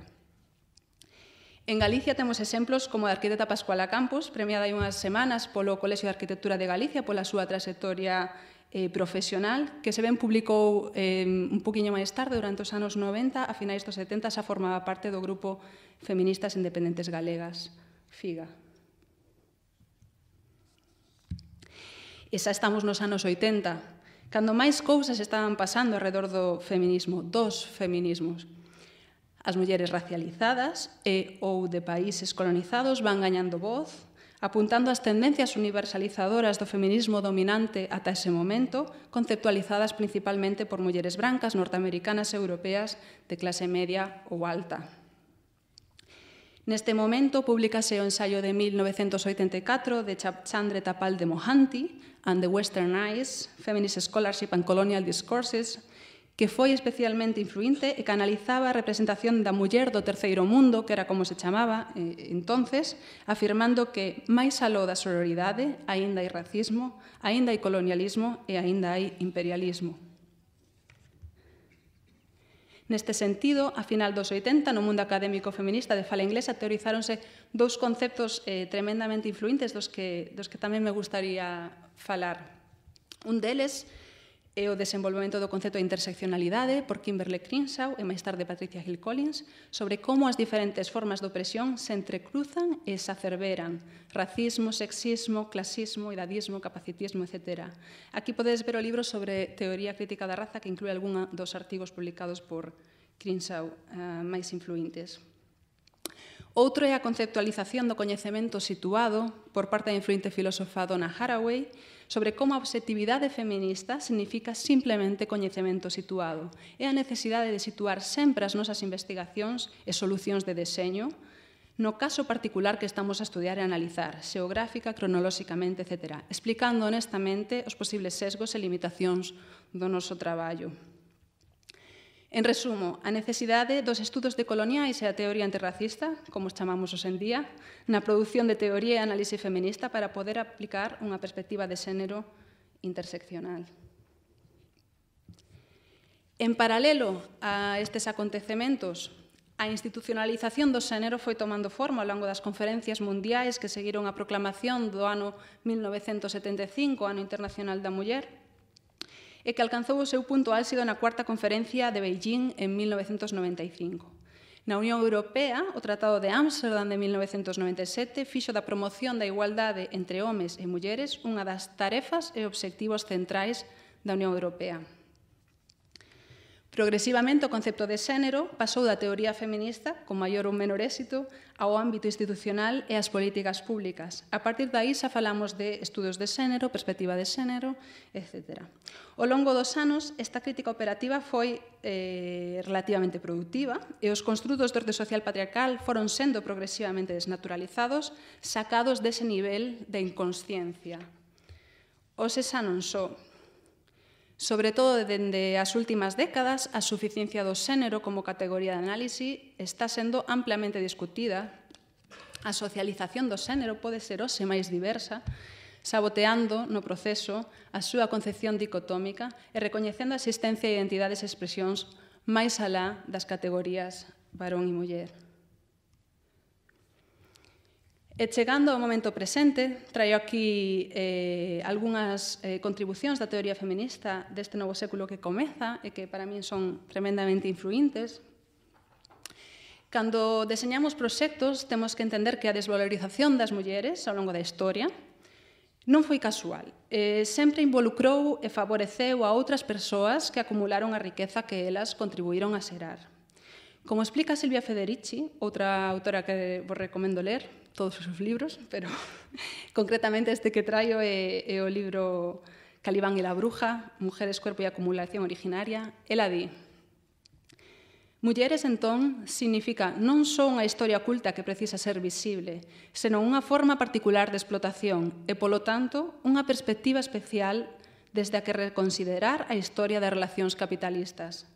En Galicia temos exemplos como a arquitecta Pascuala Campos, premiada hai unhas semanas polo Colexio de Arquitectura de Galicia pola súa trayectoria eh, profesional, que se ben publicou eh, un poquinho máis tarde, durante os anos 90, a finais dos 70 xa formaba parte do grupo Feministas Independentes Galegas, FIGA. E xa estamos nos anos 80, cando máis cousas estaban pasando alrededor do feminismo, dos feminismos. As mulleres racializadas e ou de países colonizados van gañando voz, apuntando as tendencias universalizadoras do feminismo dominante ata ese momento, conceptualizadas principalmente por mulleres brancas, norteamericanas e europeas de clase media ou alta. Neste momento, publicase o ensaio de 1984 de Chandra Tapal de Mohanty and the Western Eyes, Feminist Scholarship and Colonial Discourses, que foi especialmente influinte e canalizaba a representación da muller do terceiro mundo, que era como se chamaba eh, entonces, afirmando que máis aló da sororidade aínda hai racismo, aínda hai colonialismo e aínda hai imperialismo. Neste sentido, a final dos 80, no mundo académico feminista de fala inglesa, teorizáronse dous conceptos eh, tremendamente influentes dos que, dos que tamén me gustaría falar. Un deles e o desenvolvemento do concepto de interseccionalidade por Kimberle Crenshaw e máis tarde Patricia Hill Collins sobre como as diferentes formas de opresión se entrecruzan e acerveran. racismo, sexismo, clasismo, idadismo, capacitismo, etc. Aquí podedes ver o libro sobre teoría crítica da raza que inclúe algún dos artigos publicados por Crenshaw uh, eh, máis influentes. Outro é a conceptualización do coñecemento situado por parte da influente filósofa Donna Haraway sobre como a obsectividade feminista significa simplemente coñecemento situado e a necesidade de situar sempre as nosas investigacións e solucións de deseño no caso particular que estamos a estudiar e analizar, xeográfica, cronolóxicamente, etc., explicando honestamente os posibles sesgos e limitacións do noso traballo. En resumo, a necesidade dos estudos de coloniais e a teoría antirracista, como os chamamos os en día, na produción de teoría e análise feminista para poder aplicar unha perspectiva de xénero interseccional. En paralelo a estes acontecementos, a institucionalización do xénero foi tomando forma ao longo das conferencias mundiais que seguiron a proclamación do ano 1975, Ano Internacional da Muller, e que alcanzou o seu punto álxido na cuarta conferencia de Beijing en 1995. Na Unión Europea, o Tratado de Ámsterdam de 1997 fixo da promoción da igualdade entre homes e mulleres unha das tarefas e obxectivos centrais da Unión Europea. Progresivamente, o concepto de xénero pasou da teoría feminista, con maior ou menor éxito, ao ámbito institucional e ás políticas públicas. A partir dai xa falamos de estudos de xénero, perspectiva de xénero, etc. Ao longo dos anos, esta crítica operativa foi eh, relativamente productiva e os construtos do orde social patriarcal foron sendo progresivamente desnaturalizados, sacados dese nivel de inconsciencia. Ose xa non só sobre todo dende as últimas décadas, a suficiencia do xénero como categoría de análise está sendo ampliamente discutida. A socialización do xénero pode ser hoxe máis diversa, saboteando no proceso a súa concepción dicotómica e recoñecendo a existencia de identidades e expresións máis alá das categorías varón e muller. E chegando ao momento presente, traio aquí eh, algunhas eh, contribucións da teoría feminista deste novo século que comeza e que para min son tremendamente influintes. Cando deseñamos proxectos, temos que entender que a desvalorización das mulleres ao longo da historia non foi casual. Eh, sempre involucrou e favoreceu a outras persoas que acumularon a riqueza que elas contribuíron a xerar. Como explica Silvia Federici, outra autora que vos recomendo ler, todos os seus libros, pero concretamente este que traio é, é o libro Calibán e la bruja, Mujeres, cuerpo e acumulación originaria. Ela di, Mulleres, entón, significa non só unha historia oculta que precisa ser visible, senón unha forma particular de explotación e, polo tanto, unha perspectiva especial desde a que reconsiderar a historia das relacións capitalistas.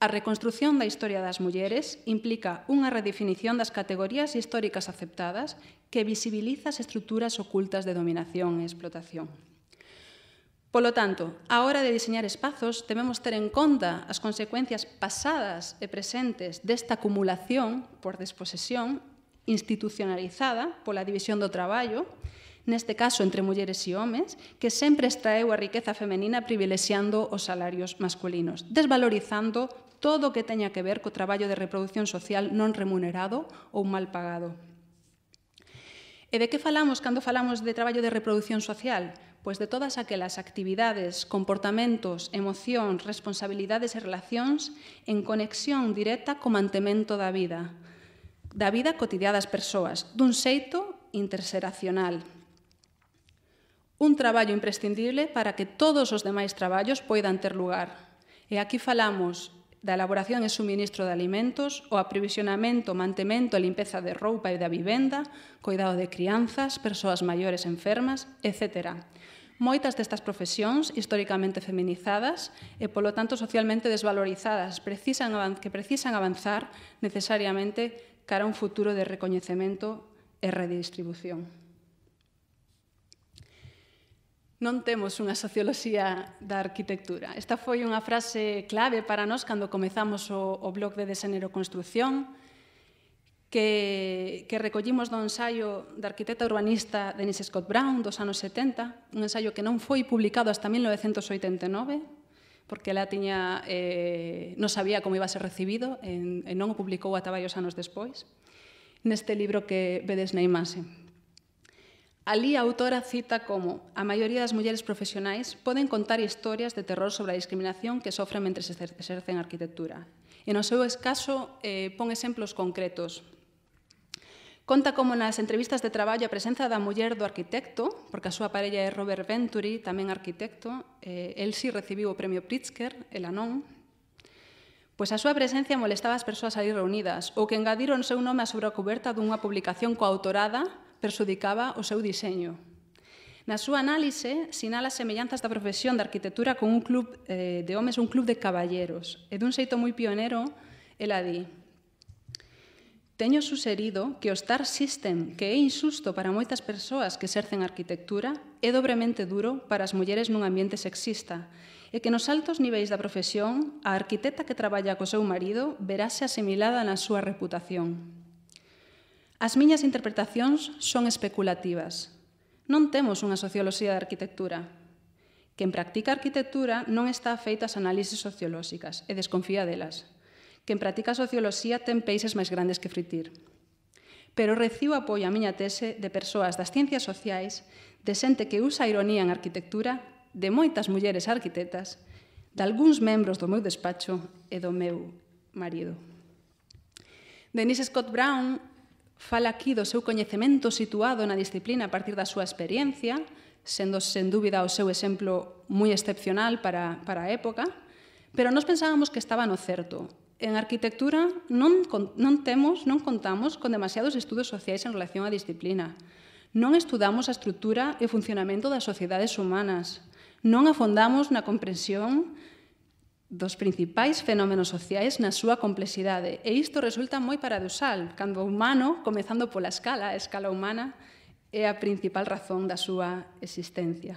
A reconstrucción da historia das mulleres implica unha redefinición das categorías históricas aceptadas que visibiliza as estruturas ocultas de dominación e explotación. Polo tanto, a hora de diseñar espazos, debemos ter en conta as consecuencias pasadas e presentes desta acumulación por desposesión institucionalizada pola división do traballo, neste caso entre mulleres e homes, que sempre extraeu a riqueza femenina privilexiando os salarios masculinos, desvalorizando todo o que teña que ver co traballo de reproducción social non remunerado ou mal pagado. E de que falamos cando falamos de traballo de reproducción social? Pois de todas aquelas actividades, comportamentos, emocións, responsabilidades e relacións en conexión directa co mantemento da vida, da vida cotidiana das persoas, dun xeito interseracional. Un traballo imprescindible para que todos os demais traballos poidan ter lugar. E aquí falamos da elaboración e suministro de alimentos, o aprovisionamento, mantemento e limpeza de roupa e da vivenda, cuidado de crianzas, persoas maiores enfermas, etc. Moitas destas profesións, históricamente feminizadas e, polo tanto, socialmente desvalorizadas, precisan que precisan avanzar necesariamente cara a un futuro de recoñecemento e redistribución. Non temos unha socioloxía da arquitectura. Esta foi unha frase clave para nós cando comezamos o, o blog de Desenero Construcción, que, que recollimos do ensaio da arquitecta urbanista Denise Scott Brown dos anos 70, un ensaio que non foi publicado hasta 1989, porque ela tiña, eh, non sabía como iba a ser recibido e, e non o publicou ata varios anos despois, neste libro que vedes na imaxe. Alí a autora cita como a maioría das mulleres profesionais poden contar historias de terror sobre a discriminación que sofren mentre se exercen arquitectura. E no seu escaso eh, pon exemplos concretos. Conta como nas entrevistas de traballo a presenza da muller do arquitecto, porque a súa parella é Robert Venturi, tamén arquitecto, eh, el si recibiu o premio Pritzker, el anón, pois a súa presencia molestaba as persoas ali reunidas, ou que engadiron o seu nome a sobre a coberta dunha publicación coautorada persudicaba o seu diseño. Na súa análise, sinala semellanzas da profesión da arquitectura con un club eh, de homes, un club de caballeros. E dun xeito moi pionero, ela di Teño suxerido que o Star System, que é insusto para moitas persoas que exercen arquitectura, é dobremente duro para as mulleres nun ambiente sexista, e que nos altos niveis da profesión, a arquitecta que traballa co seu marido verase asimilada na súa reputación. As miñas interpretacións son especulativas. Non temos unha socioloxía da arquitectura. Quen practica arquitectura non está feita ás análises sociolóxicas e desconfía delas. Quen practica socioloxía ten peixes máis grandes que fritir. Pero recibo apoio á miña tese de persoas das ciencias sociais, de xente que usa a ironía en arquitectura, de moitas mulleres arquitectas, de algúns membros do meu despacho e do meu marido. Denise Scott Brown fala aquí do seu coñecemento situado na disciplina a partir da súa experiencia, sendo sen dúbida o seu exemplo moi excepcional para, para a época, pero nós pensábamos que estaba no certo. En arquitectura non, non temos, non contamos con demasiados estudos sociais en relación á disciplina. Non estudamos a estrutura e o funcionamento das sociedades humanas. Non afondamos na comprensión dos principais fenómenos sociais na súa complexidade, e isto resulta moi paradoxal, cando o humano, comezando pola escala, a escala humana, é a principal razón da súa existencia.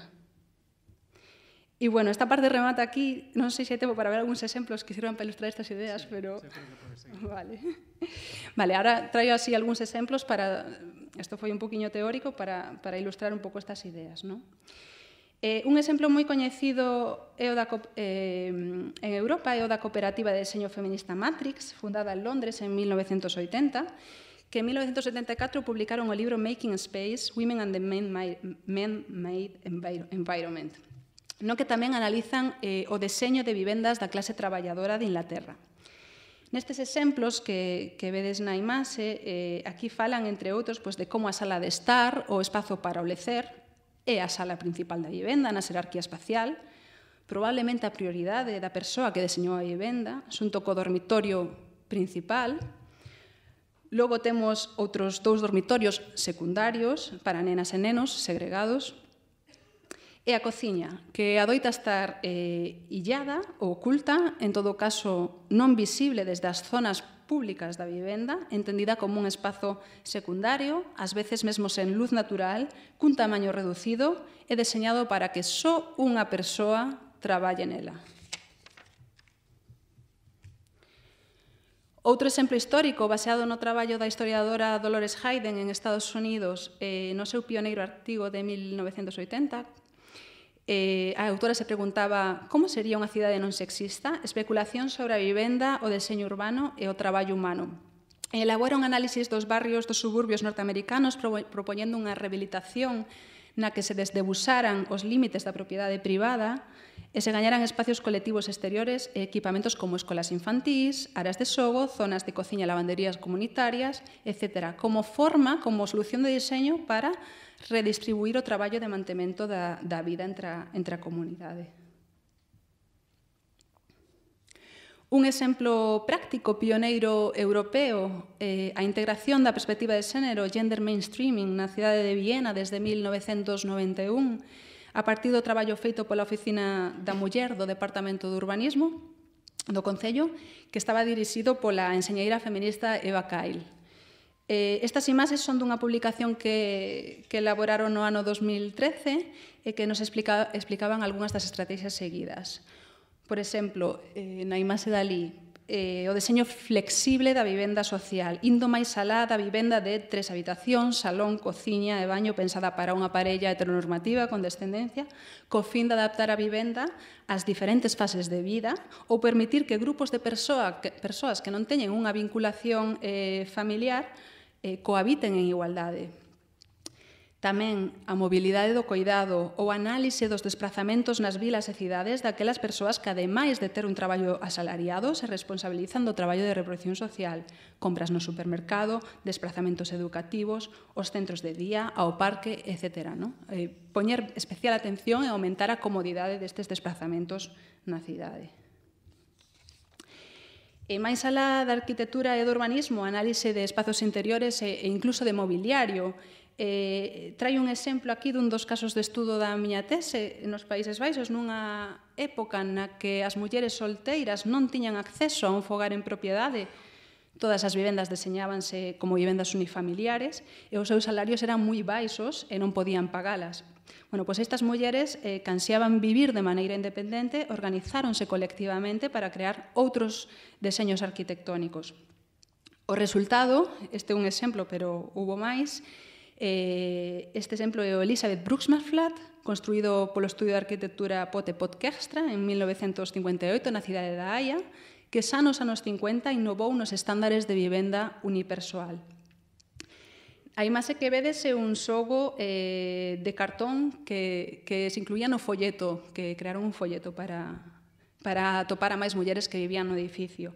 E, bueno, esta parte remata aquí, non sei se hai tempo para ver algúns exemplos que sirvan para ilustrar estas ideas, sí, pero... vale. Vale, ahora traio así algúns exemplos para... Isto foi un poquinho teórico para, para ilustrar un pouco estas ideas, non? Eh, un exemplo moi coñecido é o da, eh, en Europa é o da cooperativa de diseño feminista Matrix, fundada en Londres en 1980, que en 1974 publicaron o libro Making Space, Women and the men made Environment, no que tamén analizan eh, o deseño de vivendas da clase traballadora de Inglaterra. Nestes exemplos que, que vedes na imaxe, eh, aquí falan, entre outros, pois, de como a sala de estar, o espazo para o lecer, é a sala principal da vivenda na xerarquía espacial, probablemente a prioridade da persoa que deseñou a vivenda, xunto co dormitorio principal. Logo temos outros dous dormitorios secundarios para nenas e nenos segregados. E a cociña, que adoita estar eh, illada ou oculta, en todo caso non visible desde as zonas públicas da vivenda, entendida como un espazo secundario, ás veces mesmo sen luz natural, cun tamaño reducido e deseñado para que só unha persoa traballe nela. Outro exemplo histórico baseado no traballo da historiadora Dolores Hayden en Estados Unidos e eh, no seu pioneiro artigo de 1980, eh, a autora se preguntaba como sería unha cidade non sexista, especulación sobre a vivenda, o deseño urbano e o traballo humano elabora un análisis dos barrios dos suburbios norteamericanos propoñendo unha rehabilitación na que se desdebusaran os límites da propiedade privada e se gañaran espacios colectivos exteriores e equipamentos como escolas infantís, áreas de xogo, zonas de cociña e lavanderías comunitarias, etc., como forma, como solución de diseño para redistribuir o traballo de mantemento da, da vida entre a, entre a comunidade. Un exemplo práctico pioneiro europeo, eh, a integración da perspectiva de xénero gender mainstreaming na cidade de Viena desde 1991, a partir do traballo feito pola Oficina da Muller do Departamento de Urbanismo do Concello, que estaba dirixido pola enseñeira feminista Eva Cail. Eh, estas imaxes son dunha publicación que, que elaboraron no ano 2013 e que nos explica, explicaban algunhas das estrategias seguidas. Por exemplo, eh, na imaxe dali, eh, o deseño flexible da vivenda social, indo máis alá da vivenda de tres habitacións, salón, cociña e baño pensada para unha parella heteronormativa con descendencia, co fin de adaptar a vivenda ás diferentes fases de vida ou permitir que grupos de persoa, que, persoas que non teñen unha vinculación eh, familiar eh, coabiten en igualdade. Tamén a mobilidade do coidado ou análise dos desplazamentos nas vilas e cidades daquelas persoas que, ademais de ter un traballo asalariado, se responsabilizan do traballo de reproducción social, compras no supermercado, desplazamentos educativos, os centros de día, ao parque, etc. No? Eh, poñer especial atención e aumentar a comodidade destes desplazamentos na cidade. E eh, máis alá da arquitectura e do urbanismo, análise de espazos interiores e, e incluso de mobiliario. eh, trai un exemplo aquí dun dos casos de estudo da miña tese nos Países Baixos, nunha época na que as mulleres solteiras non tiñan acceso a un fogar en propiedade, todas as vivendas deseñábanse como vivendas unifamiliares e os seus salarios eran moi baixos e non podían pagalas. Bueno, pues estas mulleres eh, que vivir de maneira independente organizáronse colectivamente para crear outros deseños arquitectónicos. O resultado, este é un exemplo, pero hubo máis, eh, este exemplo é o Elizabeth Bruxman Flat, construído polo Estudio de Arquitectura Pote Potkextra en 1958 na cidade da Haia, que xa nos anos 50 innovou nos estándares de vivenda unipersoal. A imaxe que vedes é un xogo eh, de cartón que, que se incluía no folleto, que crearon un folleto para, para topar a máis mulleres que vivían no edificio.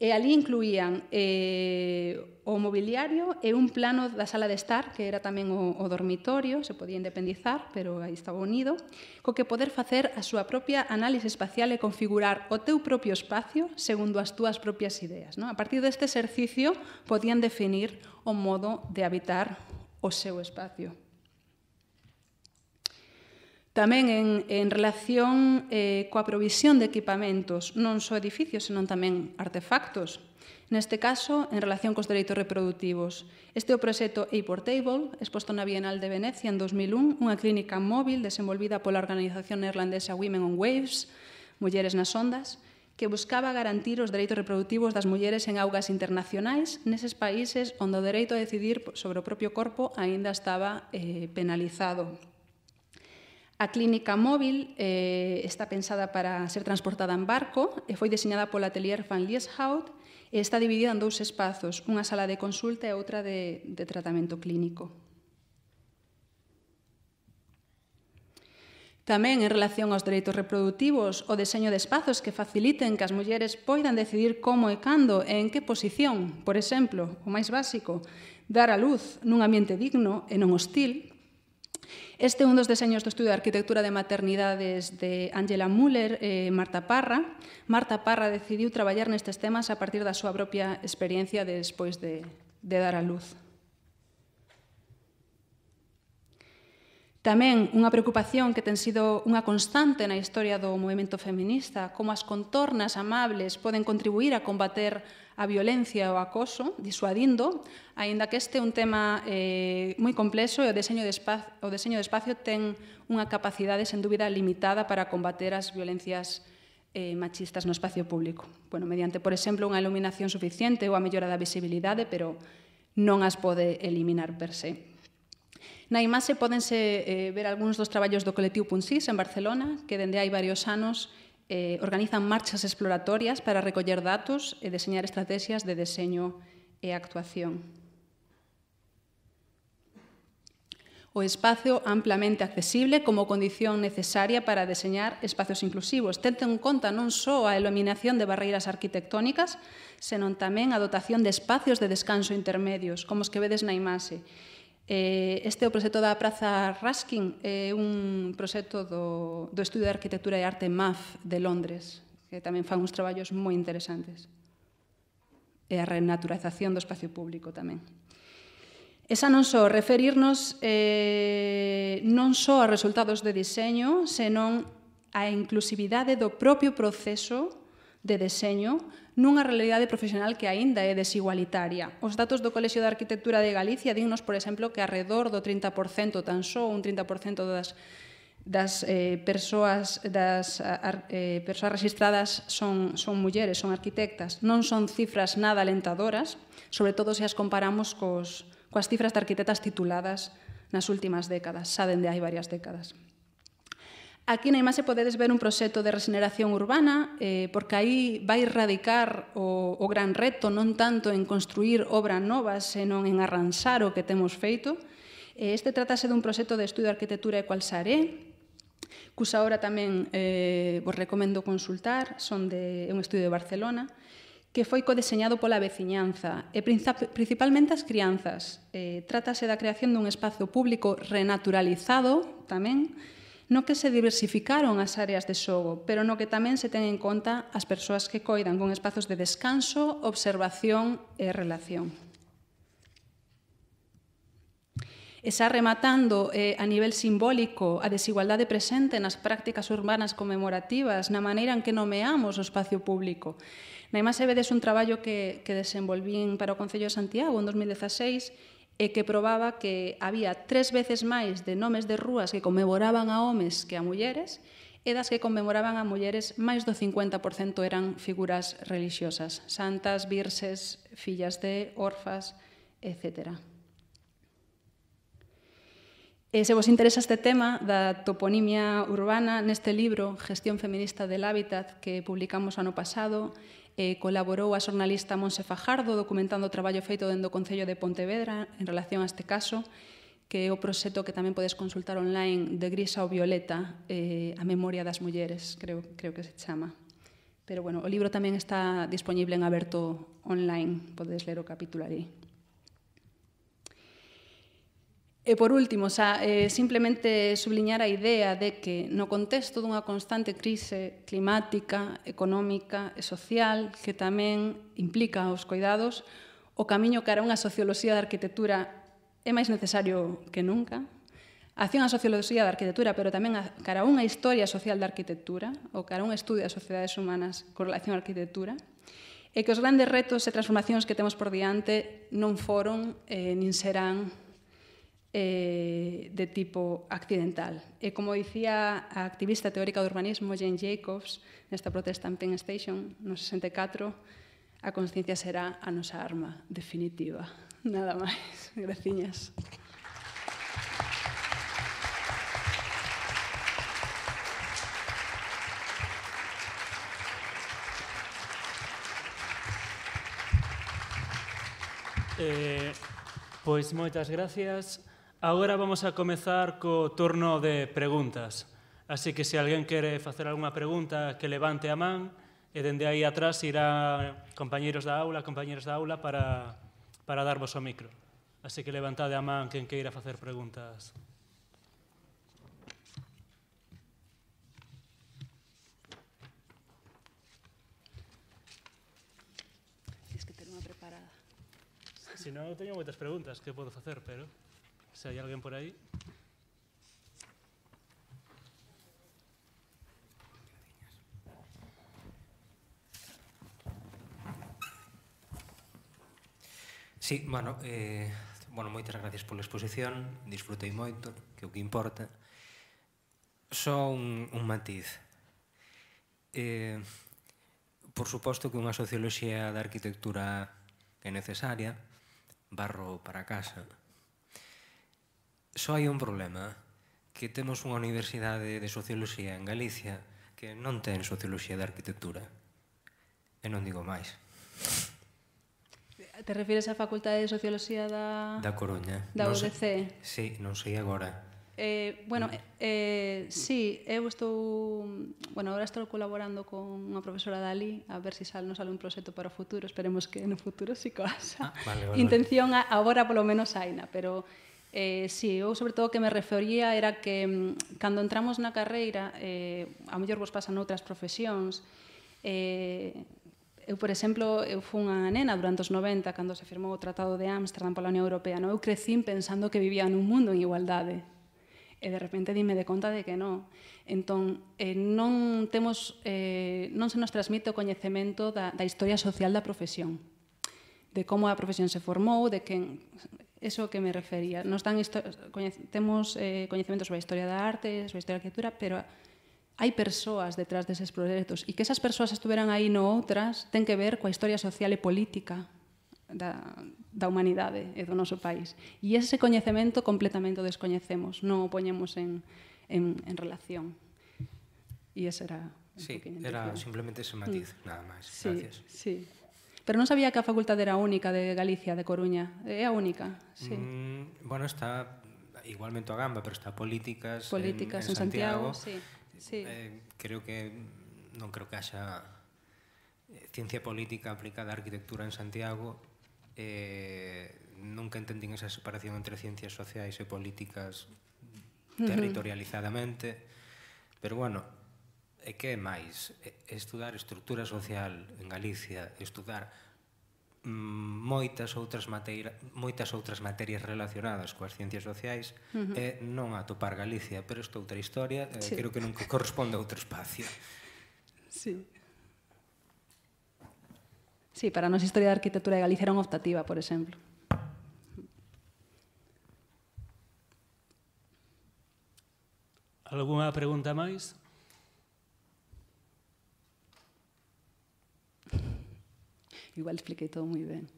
E eh, ali incluían eh, o mobiliario e eh, un plano da sala de estar, que era tamén o, o dormitorio, se podía independizar, pero aí estaba unido, co que poder facer a súa propia análise espacial e configurar o teu propio espacio segundo as túas propias ideas. No? A partir deste exercicio podían definir o modo de habitar o seu espacio. Tamén en, en relación eh, coa provisión de equipamentos, non só edificios, senón tamén artefactos. Neste caso, en relación cos dereitos reproductivos. Este é o proxecto A Portable, exposto na Bienal de Venecia en 2001, unha clínica móvil desenvolvida pola organización neerlandesa Women on Waves, Mulleres nas Ondas, que buscaba garantir os dereitos reproductivos das mulleres en augas internacionais neses países onde o dereito a decidir sobre o propio corpo aínda estaba eh, penalizado. A clínica móvil eh, está pensada para ser transportada en barco e foi diseñada polo atelier Van Lieshout e está dividida en dous espazos, unha sala de consulta e outra de, de tratamento clínico. Tamén, en relación aos dereitos reproductivos, o deseño de espazos que faciliten que as mulleres poidan decidir como e cando e en que posición, por exemplo, o máis básico, dar a luz nun ambiente digno e non hostil, Este é un dos deseños do Estudio de Arquitectura de Maternidades de Angela Müller e eh, Marta Parra. Marta Parra decidiu traballar nestes temas a partir da súa propia experiencia despois de, de dar a luz. Tamén unha preocupación que ten sido unha constante na historia do movimento feminista, como as contornas amables poden contribuir a combater a violencia ou acoso, disuadindo, aínda que este é un tema eh, moi complexo e o deseño de espacio, o deseño de espacio ten unha capacidade sen dúbida limitada para combater as violencias eh, machistas no espacio público. Bueno, mediante, por exemplo, unha iluminación suficiente ou a mellora da visibilidade, pero non as pode eliminar per se. Na imaxe podense eh, ver algúns dos traballos do colectivo Punsis en Barcelona, que dende hai varios anos eh, organizan marchas exploratorias para recoller datos e deseñar estrategias de deseño e actuación. o espacio amplamente accesible como condición necesaria para deseñar espacios inclusivos. Tente en conta non só a eliminación de barreiras arquitectónicas, senón tamén a dotación de espacios de descanso intermedios, como os que vedes na imaxe, Eh, este é o proxecto da Praza Raskin, é un proxecto do, do Estudio de Arquitectura e Arte MAF de Londres, que tamén fan uns traballos moi interesantes. E a renaturalización do espacio público tamén. Esa non só referirnos eh, non só a resultados de diseño, senón a inclusividade do propio proceso de deseño nunha realidade profesional que aínda é desigualitaria. Os datos do Colexio de Arquitectura de Galicia dignos, por exemplo, que arredor do 30%, tan só un 30% das das eh, persoas das ar, eh, persoas registradas son son mulleres, son arquitectas. Non son cifras nada alentadoras, sobre todo se as comparamos cos coas cifras de arquitectas tituladas nas últimas décadas, xa dende hai varias décadas. Aquí na imaxe podedes ver un proxecto de regeneración urbana, eh, porque aí vai radicar o, o gran reto non tanto en construir obra nova, senón en arranxar o que temos feito. Eh, este tratase dun proxecto de estudio de arquitectura e xaré, cusa obra tamén eh, vos recomendo consultar, son de un estudio de Barcelona, que foi codeseñado pola veciñanza e principalmente as crianzas. Eh, trátase da creación dun espazo público renaturalizado tamén, no que se diversificaron as áreas de xogo, pero no que tamén se ten en conta as persoas que coidan con espazos de descanso, observación e relación. E xa rematando eh, a nivel simbólico a desigualdade presente nas prácticas urbanas conmemorativas, na maneira en que nomeamos o espacio público. Na imaxe vedes un traballo que, que desenvolvín para o Concello de Santiago en 2016, e que probaba que había tres veces máis de nomes de rúas que conmemoraban a homes que a mulleres e das que conmemoraban a mulleres máis do 50% eran figuras religiosas, santas, virses, fillas de, orfas, etc. E se vos interesa este tema da toponimia urbana, neste libro Gestión feminista del hábitat que publicamos ano pasado, eh, colaborou a xornalista Monse Fajardo documentando o traballo feito dentro do Concello de Pontevedra en relación a este caso, que é o proxecto que tamén podes consultar online de Grisa ou Violeta, eh, a memoria das mulleres, creo, creo que se chama. Pero bueno, o libro tamén está disponible en aberto online, podes ler o capítulo ali. E por último, xa, eh, simplemente subliñar a idea de que no contexto dunha constante crise climática, económica e social que tamén implica os cuidados, o camiño cara a unha socioloxía da arquitectura é máis necesario que nunca. Acción a socioloxía da arquitectura, pero tamén a, cara a unha historia social da arquitectura ou cara a un estudio das sociedades humanas con relación á arquitectura e que os grandes retos e transformacións que temos por diante non foron eh, nin serán eh, de tipo accidental. E como dicía a activista teórica do urbanismo Jane Jacobs nesta protesta en Penn Station no 64, a conciencia será a nosa arma definitiva. Nada máis. Graciñas. Eh, pois moitas gracias. Agora vamos a comezar co turno de preguntas. Así que se alguén quere facer algunha pregunta, que levante a man e dende aí atrás irá compañeros da aula, compañeros da aula para, para darvos o micro. Así que levantade a man quen queira facer preguntas. que ter unha preparada. Si non, teño moitas preguntas que podo facer, pero si hay alguien por ahí. Sí, bueno, eh, bueno, moitas gracias pola exposición, disfrutei moito, que o que importa. Só un, un matiz. Eh, por suposto que unha socioloxía da arquitectura é necesaria, barro para casa, só hai un problema, que temos unha universidade de socioloxía en Galicia que non ten socioloxía de arquitectura. E non digo máis. Te refires á Facultade de Socioloxía da... Da Coruña. Da non UDC. Sí, non sei agora. Eh, bueno, mm. eh, sí, eu estou... Bueno, agora estou colaborando con unha profesora dali a ver se si sal, nos sale un proxecto para o futuro. Esperemos que no futuro sí coasa. Ah, vale, vale. Intención agora polo menos aina, pero Eh, sí, eu sobre todo que me refería era que mm, cando entramos na carreira, eh, a mellor vos pasan outras profesións, eh, Eu, por exemplo, eu fui unha nena durante os 90, cando se firmou o Tratado de Ámsterdam pola Unión Europea. No? Eu crecín pensando que vivía nun mundo en igualdade. E de repente dime de conta de que non. Entón, eh, non, temos, eh, non se nos transmite o coñecemento da, da historia social da profesión de como a profesión se formou, de quen Eso que me refería. Nos dan temos eh, coñecementos sobre a historia da arte, sobre a historia da arquitectura, pero hai persoas detrás deses proxectos e que esas persoas estuveran aí no outras ten que ver coa historia social e política da, da humanidade e do noso país. E ese coñecemento completamente o descoñecemos, non o poñemos en, en, en relación. E ese era un sí, era simplemente ese matiz, mm. nada máis. Sí, Gracias. Sí. Pero non sabía que a facultade era única de Galicia, de Coruña. É a única, sí. Mm, bueno, está igualmente a gamba, pero está políticas, políticas en, en, en Santiago. Santiago sí, sí. Eh, creo que non creo que haxa eh, ciencia política aplicada á arquitectura en Santiago. Eh, nunca entendín esa separación entre ciencias sociais e políticas territorializadamente. Uh -huh. Pero bueno, E que é máis? Estudar estrutura social en Galicia, estudar moitas outras materias moitas outras materias relacionadas coas ciencias sociais uh -huh. e non atopar Galicia, pero isto outra historia, sí. eh, creo que nunca corresponde a outro espacio. Sí. Sí, para a nosa historia da arquitectura de Galicia era unha optativa, por exemplo. Alguna pregunta máis? Igual expliquei todo moi ben.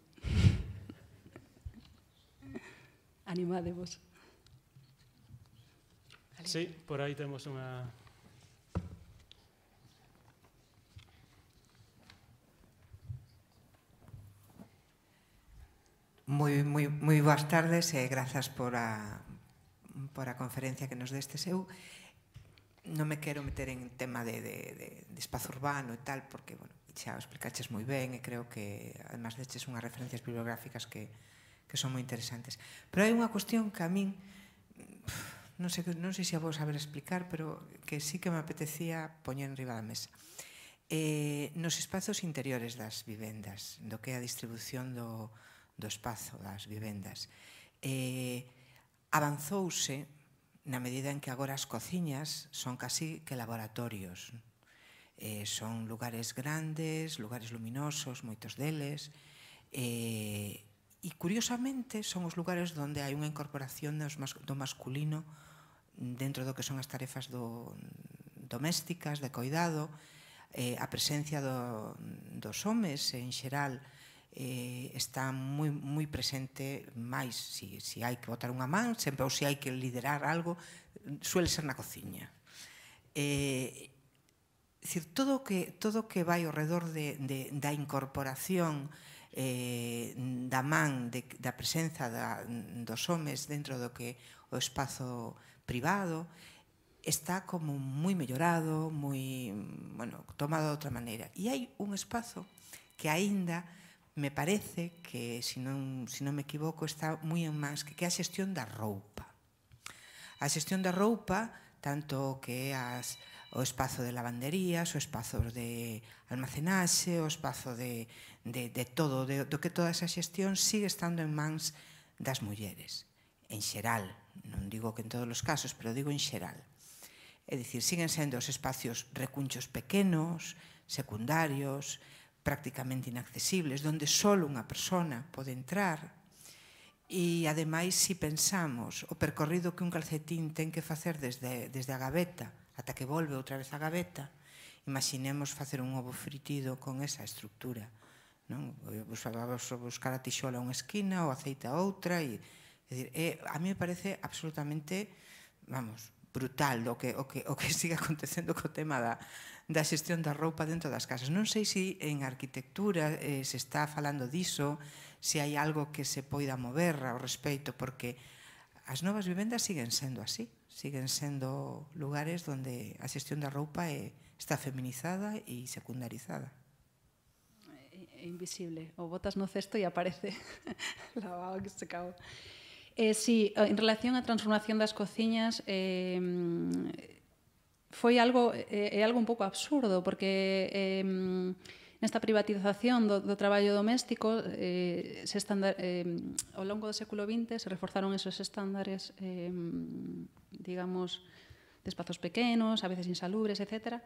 Animadevos. Sí, por aí temos unha Moi, moi, moi boas tardes e eh, grazas por a, por a conferencia que nos deste seu. Non me quero meter en tema de, de, de, de espazo urbano e tal, porque, bueno, xa o explicaches moi ben e creo que además deches unhas referencias bibliográficas que, que son moi interesantes. Pero hai unha cuestión que a min non sei, non sei se a vos saber explicar, pero que sí que me apetecía poñer en riba da mesa. Eh, nos espazos interiores das vivendas, do que é a distribución do, do espazo das vivendas, eh, avanzouse na medida en que agora as cociñas son casi que laboratorios, eh, son lugares grandes, lugares luminosos, moitos deles, eh, e curiosamente son os lugares onde hai unha incorporación dos mas, do masculino dentro do que son as tarefas do, domésticas, de coidado, eh, a presencia do, dos homes en xeral eh, está moi, moi presente máis, si, si hai que botar unha man, sempre ou se si hai que liderar algo, suele ser na cociña. Eh, decir, todo que, todo que vai ao redor de, de, da incorporación eh, da man, de, da presenza da, dos homes dentro do que o espazo privado, está como moi mellorado, moi, bueno, tomado de outra maneira. E hai un espazo que aínda me parece que, se si non, se si non me equivoco, está moi en mans, que, que é a xestión da roupa. A xestión da roupa, tanto que as o espazo de lavanderías, o espazo de almacenaxe, o espazo de, de, de todo, de, do que toda esa xestión sigue estando en mans das mulleres, en xeral, non digo que en todos os casos, pero digo en xeral. É dicir, siguen sendo os espacios recunchos pequenos, secundarios, prácticamente inaccesibles, donde só unha persona pode entrar, e ademais, se si pensamos o percorrido que un calcetín ten que facer desde, desde a gaveta ata que volve outra vez a gaveta, imaginemos facer un ovo fritido con esa estructura. Non? Vos falabas buscar a tixola unha esquina, o aceite a outra, e, é dicir, é, a mí me parece absolutamente, vamos, brutal o que, o que, o que sigue acontecendo co tema da, da xestión da roupa dentro das casas. Non sei se en arquitectura eh, se está falando diso, se hai algo que se poida mover ao respecto, porque as novas vivendas siguen sendo así siguen sendo lugares onde a xestión da roupa é, está feminizada e secundarizada. É invisible. O botas no cesto e aparece lavado que se cago. Eh, sí, en relación á transformación das cociñas, eh, foi algo, eh, é algo un pouco absurdo, porque eh, nesta privatización do, do traballo doméstico eh, se estandar, eh, ao longo do século XX se reforzaron esos estándares eh, digamos de espazos pequenos, a veces insalubres, etc.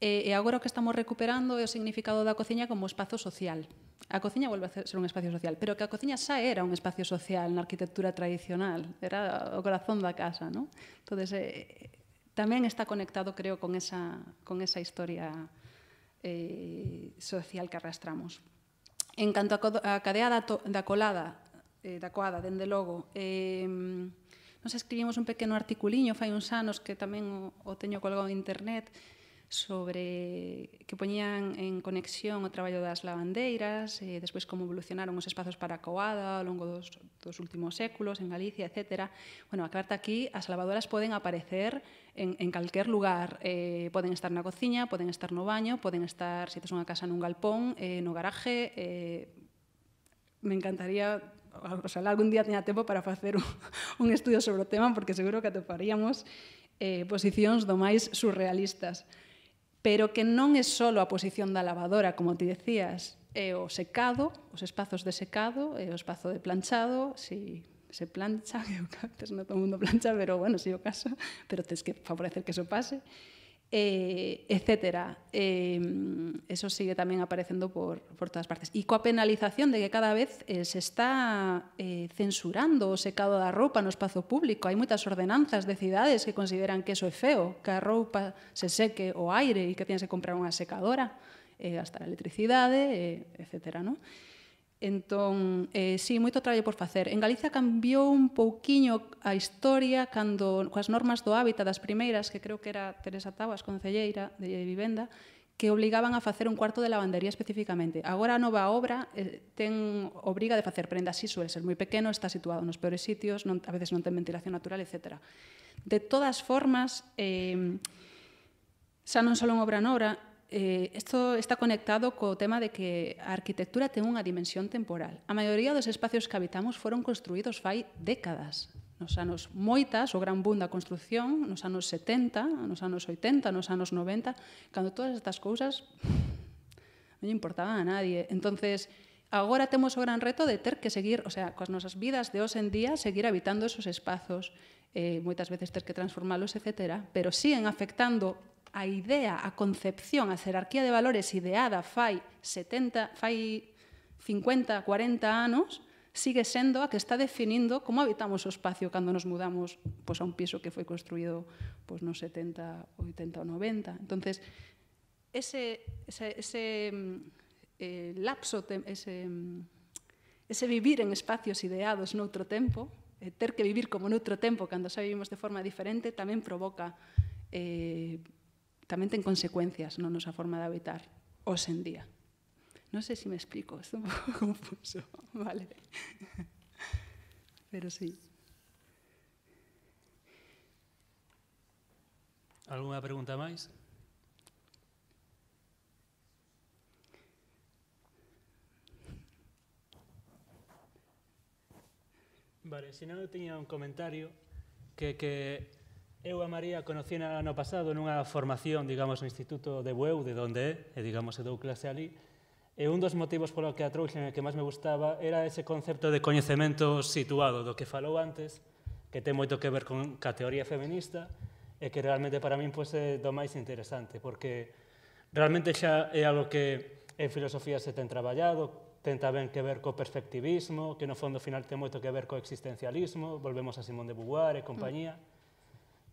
E, e agora o que estamos recuperando é o significado da cociña como espazo social. A cociña volve a ser un espacio social, pero que a cociña xa era un espacio social na arquitectura tradicional, era o corazón da casa, non? Entón, eh, tamén está conectado, creo, con esa, con esa historia eh, social que arrastramos. En canto a cadea da, to, da colada, eh, da coada, dende logo, eh, nos escribimos un pequeno articuliño fai uns anos que tamén o, o teño colgado en internet sobre que poñían en conexión o traballo das lavandeiras, e despois como evolucionaron os espazos para a coada ao longo dos, dos últimos séculos en Galicia, etc. Bueno, a carta aquí, as lavadoras poden aparecer en, en calquer lugar. Eh, poden estar na cociña, poden estar no baño, poden estar, se tes unha casa nun galpón, eh, no garaje. Eh, me encantaría sea, algún día teña tempo para facer un, un estudio sobre o tema porque seguro que atoparíamos eh, posicións do máis surrealistas pero que non é só a posición da lavadora, como ti decías, é o secado, os espazos de secado, é o espazo de planchado, si se plancha, que no todo el mundo plancha, pero bueno, si yo caso, pero tienes que favorecer que eso pase, eh, etcétera. Em, eso sigue también apareciendo por, por, todas partes. Y penalización de que cada vez eh, se está eh, censurando o secado la ropa en un espacio público. Hay muchas ordenanzas de ciudades que consideran que eso es feo, que la ropa se seque o aire y que tienes que comprar una secadora, hasta eh, la electricidad, etcétera, no Entón, eh, sí, moito traballo por facer. En Galicia cambiou un pouquiño a historia cando coas normas do hábitat das primeiras, que creo que era Teresa Tauas, concelleira de vivenda, que obligaban a facer un cuarto de lavandería especificamente. Agora a nova obra eh, ten obriga de facer prenda así, suele ser moi pequeno, está situado nos peores sitios, non, a veces non ten ventilación natural, etc. De todas formas, eh, xa non só en obra nora, eh, isto está conectado co tema de que a arquitectura ten unha dimensión temporal. A maioría dos espacios que habitamos foron construídos fai décadas, nos anos moitas, o gran boom da construción, nos anos 70, nos anos 80, nos anos 90, cando todas estas cousas non importaban a nadie. Entonces, agora temos o gran reto de ter que seguir, o sea, coas nosas vidas de hoxe en día, seguir habitando esos espazos, eh, moitas veces ter que transformalos, etc. Pero siguen afectando a idea, a concepción, a xerarquía de valores ideada fai 70, fai 50, 40 anos, sigue sendo a que está definindo como habitamos o espacio cando nos mudamos pois, a un piso que foi construído pois, nos 70, 80 ou 90. entonces ese, ese, ese eh, lapso, ese, ese vivir en espacios ideados noutro tempo, eh, ter que vivir como noutro tempo cando xa vivimos de forma diferente, tamén provoca eh, directamente en consecuencias, non nosa forma de habitar hoxe en día. Non sei se me explico, isto un pouco confuso, vale? Pero sí. Alguna pregunta máis? Vale, se non eu teña un comentario que que Eu a María no ano pasado nunha formación, digamos, no Instituto de Bueu, de donde é, e, digamos, eu dou clase ali, e un dos motivos polo que a trouxen que máis me gustaba era ese concepto de coñecemento situado, do que falou antes, que ten moito que ver con a teoría feminista, e que realmente para min pois, é do máis interesante, porque realmente xa é algo que en filosofía se ten traballado, ten tamén que ver co perspectivismo, que no fondo final ten moito que ver co existencialismo, volvemos a Simón de Beauvoir e compañía, mm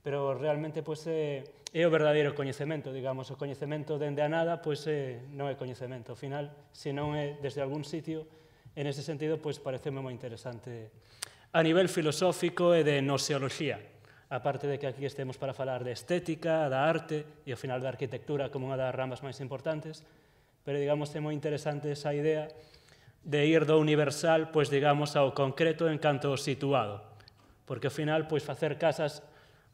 pero realmente pois, é, eh, é o verdadeiro coñecemento, digamos, o coñecemento dende a nada pois, é, eh, non é coñecemento, ao final, se non é desde algún sitio, en ese sentido, pois, pareceme moi interesante a nivel filosófico e de noseoloxía, parte de que aquí estemos para falar de estética, da arte e ao final da arquitectura como unha das ramas máis importantes, pero digamos é moi interesante esa idea de ir do universal, pois digamos, ao concreto en canto situado, porque ao final, pois facer casas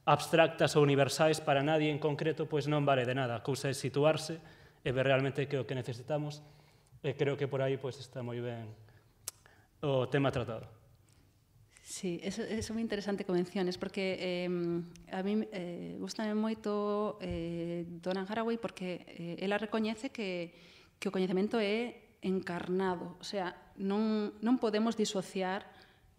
abstractas ou universais para nadie en concreto, pois non vale de nada. A cousa é situarse e ver realmente que o que necesitamos e creo que por aí pois está moi ben o tema tratado. Sí, eso, eso moi interesante que menciones, porque eh, a mí eh, gusta moito eh, Donna Haraway porque eh, ela recoñece que, que o coñecemento é encarnado, o sea, non, non podemos disociar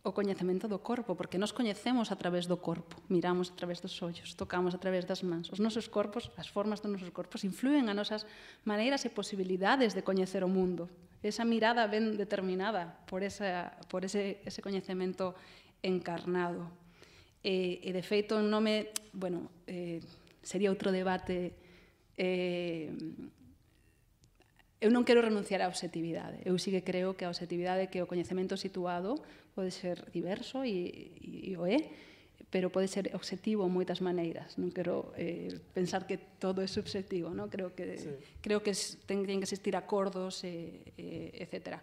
o coñecemento do corpo, porque nos coñecemos a través do corpo, miramos a través dos ollos, tocamos a través das mans. Os nosos corpos, as formas dos nosos corpos, influen a nosas maneiras e posibilidades de coñecer o mundo. Esa mirada ben determinada por, esa, por ese, ese coñecemento encarnado. E, e de feito, un nome, bueno, eh, sería outro debate eh, eu non quero renunciar á objetividade. Eu sí que creo que a objetividade que o coñecemento situado pode ser diverso e, e, e o é, pero pode ser obxectivo moitas maneiras. Non quero eh, pensar que todo é subxectivo, non? Creo que sí. creo que ten, ten que existir acordos e, eh, e eh, etcétera.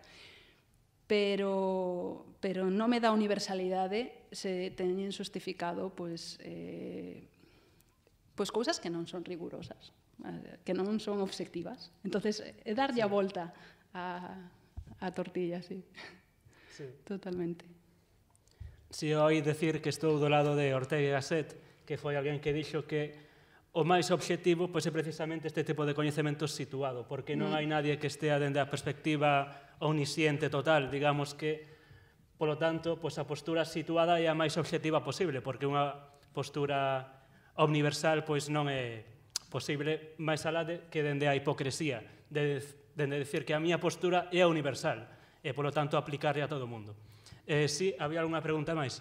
Pero pero non me dá universalidade se teñen justificado pois eh, pois cousas que non son rigurosas, que non son obxectivas. Entonces, é eh, darlle sí. a volta a a tortilla, sí. Sí. Totalmente. Si oi decir que estou do lado de Ortega y Gasset, que foi alguén que dixo que o máis obxectivo pois é precisamente este tipo de coñecemento situado, porque non mm. hai nadie que estea dende a perspectiva omnisciente total, digamos que polo tanto, pois a postura situada é a máis obxectiva posible, porque unha postura universal pois non é posible máis alá de que dende a hipocresía, de, dende decir que a miña postura é universal, e, polo tanto, aplicarle a todo o mundo. Eh, si, sí, había algunha pregunta máis?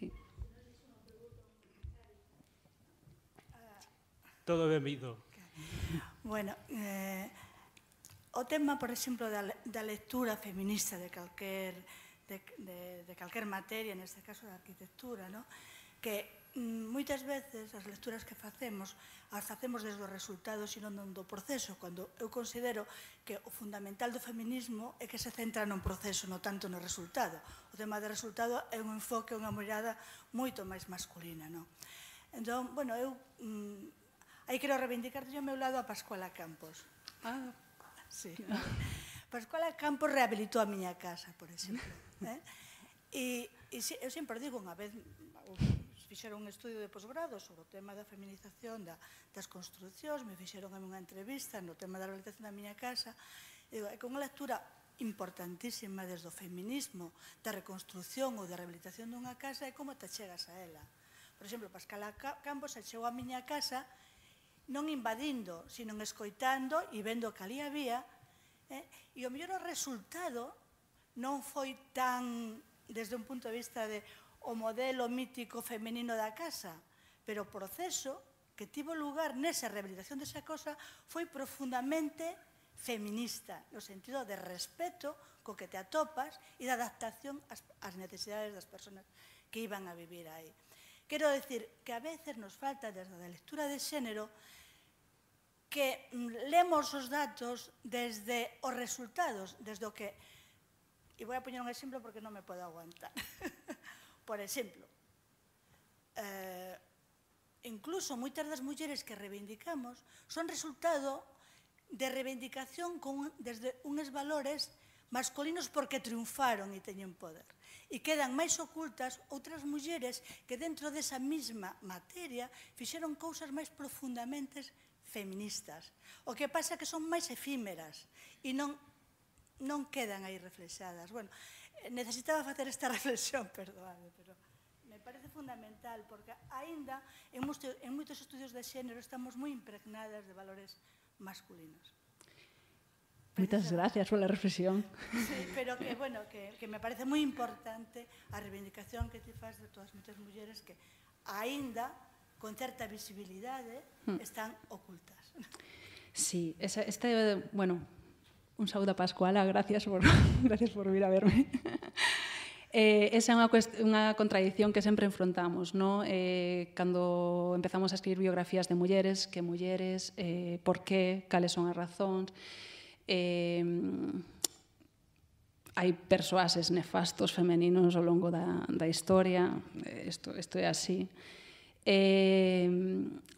Sí. Todo benvido. Bueno, eh, o tema, por exemplo, da, da lectura feminista de calquer, de, de, de calquer materia, neste caso da arquitectura, no? que Mm, moitas veces as lecturas que facemos as facemos desde os resultados e non do proceso, cando eu considero que o fundamental do feminismo é que se centra no proceso, non tanto no resultado. O tema de resultado é un enfoque, unha mirada moito máis masculina. Non? Entón, bueno, eu mm, aí quero reivindicar o meu lado a Pascuala Campos. Ah, sí. Pascuala Campos rehabilitou a miña casa, por exemplo. eh? E, e eu sempre digo unha vez, fixeron un estudio de posgrado sobre o tema da feminización da, das construccións, me fixeron en unha entrevista no tema da realización da miña casa, e con unha lectura importantísima desde o feminismo, da reconstrucción ou da rehabilitación dunha casa e como te chegas a ela. Por exemplo, Pascal Campos chegou a miña casa non invadindo, sino escoitando e vendo que ali había, eh? e o mellor resultado non foi tan desde un punto de vista de o modelo mítico femenino da casa, pero o proceso que tivo lugar nesa rehabilitación desa cosa foi profundamente feminista, no sentido de respeto co que te atopas e de adaptación ás, necesidades das persoas que iban a vivir aí. Quero decir que a veces nos falta desde a lectura de xénero que mm, lemos os datos desde os resultados, desde o que... E vou a poñer un exemplo porque non me podo aguantar. Por exemplo, eh, incluso moitas das mulleres que reivindicamos son resultado de reivindicación con, desde uns valores masculinos porque triunfaron e teñen poder. E quedan máis ocultas outras mulleres que dentro desa mesma materia fixeron cousas máis profundamente feministas. O que pasa é que son máis efímeras e non non quedan aí reflexadas. Bueno, necesitaba facer esta reflexión, perdoade, pero me parece fundamental porque aínda en, en moitos estudios de xénero estamos moi impregnadas de valores masculinos. Moitas gracias pola reflexión. Sí, pero que, bueno, que, que me parece moi importante a reivindicación que ti faz de todas moitas mulleres que aínda con certa visibilidade hmm. están ocultas. Sí, esa, esta, bueno, Un saúdo a Pascuala, gracias por, gracias por vir a verme. Eh, esa é unha, unha contradición que sempre enfrontamos, no? eh, cando empezamos a escribir biografías de mulleres, que mulleres, eh, por qué, cales son as razóns. Eh, hai persoases nefastos femeninos ao longo da, da historia, eh, isto, isto é así. e Eh,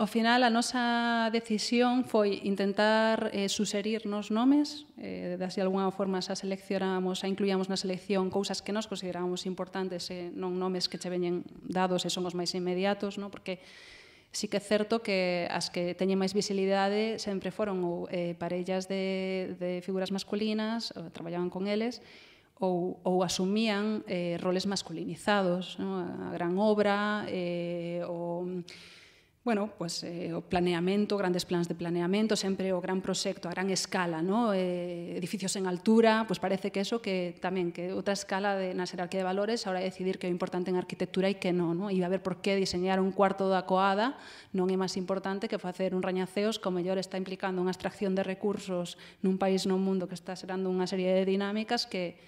ao final, a nosa decisión foi intentar eh, suserir nos nomes, eh, de así alguna forma xa seleccionamos, xa incluíamos na selección cousas que nos considerábamos importantes, eh, non nomes que che veñen dados e son os máis inmediatos, no? porque sí que é certo que as que teñen máis visibilidade sempre foron ou, eh, parellas de, de figuras masculinas, ou, eh, traballaban con eles, ou, ou asumían eh, roles masculinizados, ¿no? a gran obra, eh, o, bueno, pues, eh, o planeamento, grandes plans de planeamento, sempre o gran proxecto, a gran escala, ¿no? eh, edificios en altura, pues parece que eso que tamén, que outra escala de, na xerarquía de valores, ahora decidir que é importante en arquitectura e que non, ¿no? e a ver por que diseñar un cuarto da coada non é máis importante que facer un rañaceos que o mellor está implicando unha extracción de recursos nun país nun mundo que está xerando unha serie de dinámicas que,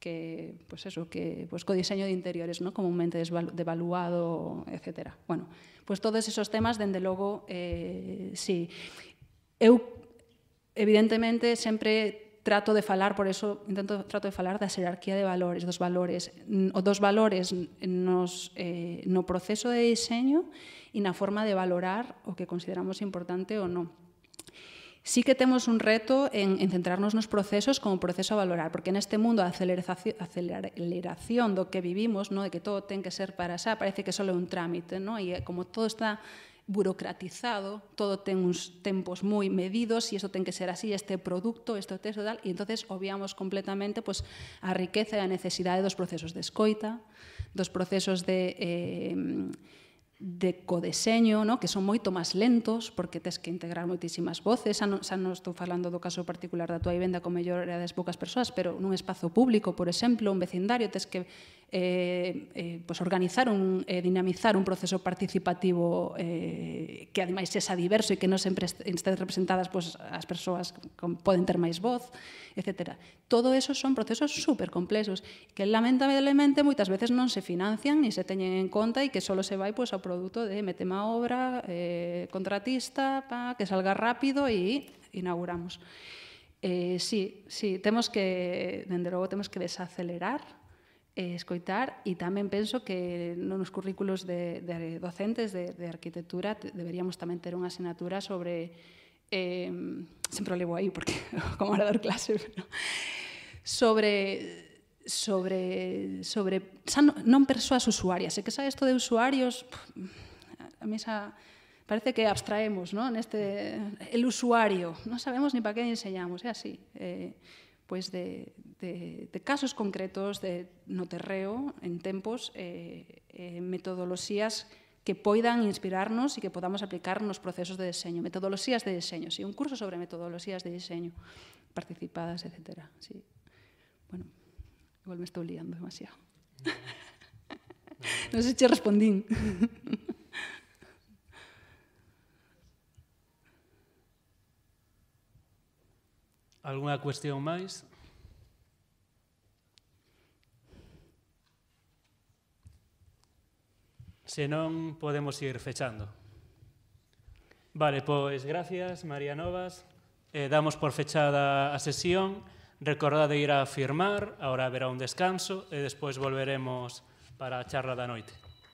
que pues eso, que pues codiseño de interiores, ¿no? comúnmente devaluado, etcétera. Bueno, pues todos esos temas, desde luego, eh, sí. evidentemente, siempre trato de falar, por eso intento trato de falar la jerarquía de valores, dos valores, o dos valores nos, eh, no proceso de diseño y na forma de valorar o que consideramos importante o no. Sí que tenemos un reto en, centrarnos en los procesos como proceso a valorar, porque en este mundo de aceleración, de lo que vivimos, no, de que todo tiene que ser para esa parece que solo solo un trámite, no? Eh, como todo está burocratizado, todo tiene unos tempos muy medidos y eso tiene que ser así, este producto, esto, texto tal, y entonces obviamos completamente pues, a riqueza la a de dos procesos de escoita, dos procesos de... Eh, de codeseño, no? que son moito máis lentos, porque tes que integrar moitísimas voces, xa non, xa non estou falando do caso particular da tua vivenda, con mellor era das poucas persoas, pero nun espazo público, por exemplo, un vecindario, tes que eh, eh, pues organizar un, eh, dinamizar un proceso participativo eh, que ademais sexa diverso e que non sempre estén representadas pues, as persoas que poden ter máis voz, etc. Todo eso son procesos super complexos que lamentablemente moitas veces non se financian ni se teñen en conta e que só se vai pues, ao produto de metema obra, eh, contratista, pa, que salga rápido e inauguramos. Eh, sí, sí, temos que, dende logo, temos que desacelerar eh, escoitar e tamén penso que nos currículos de, de docentes de, de arquitectura deberíamos tamén ter unha asignatura sobre eh, sempre o levo aí porque como era dar clase pero, sobre sobre sobre xa non, persoas usuarias e que xa isto de usuarios a mí xa parece que abstraemos, ¿no? En este el usuario, non sabemos ni para que enseñamos, é así. Eh, pues de, casos concretos de noterreo en tempos, eh, eh, metodologías que puedan inspirarnos y que podamos aplicar los procesos de diseño, metodologías de diseño, sí, un curso sobre metodologías de diseño participadas, etc. Sí. Bueno, igual me estoy liando demasiado. no sé se respondín. Alguna cuestión máis? Se non, podemos ir fechando. Vale, pois gracias, María Novas. Eh, damos por fechada a sesión. Recordade ir a firmar, agora haberá un descanso e despois volveremos para a charla da noite.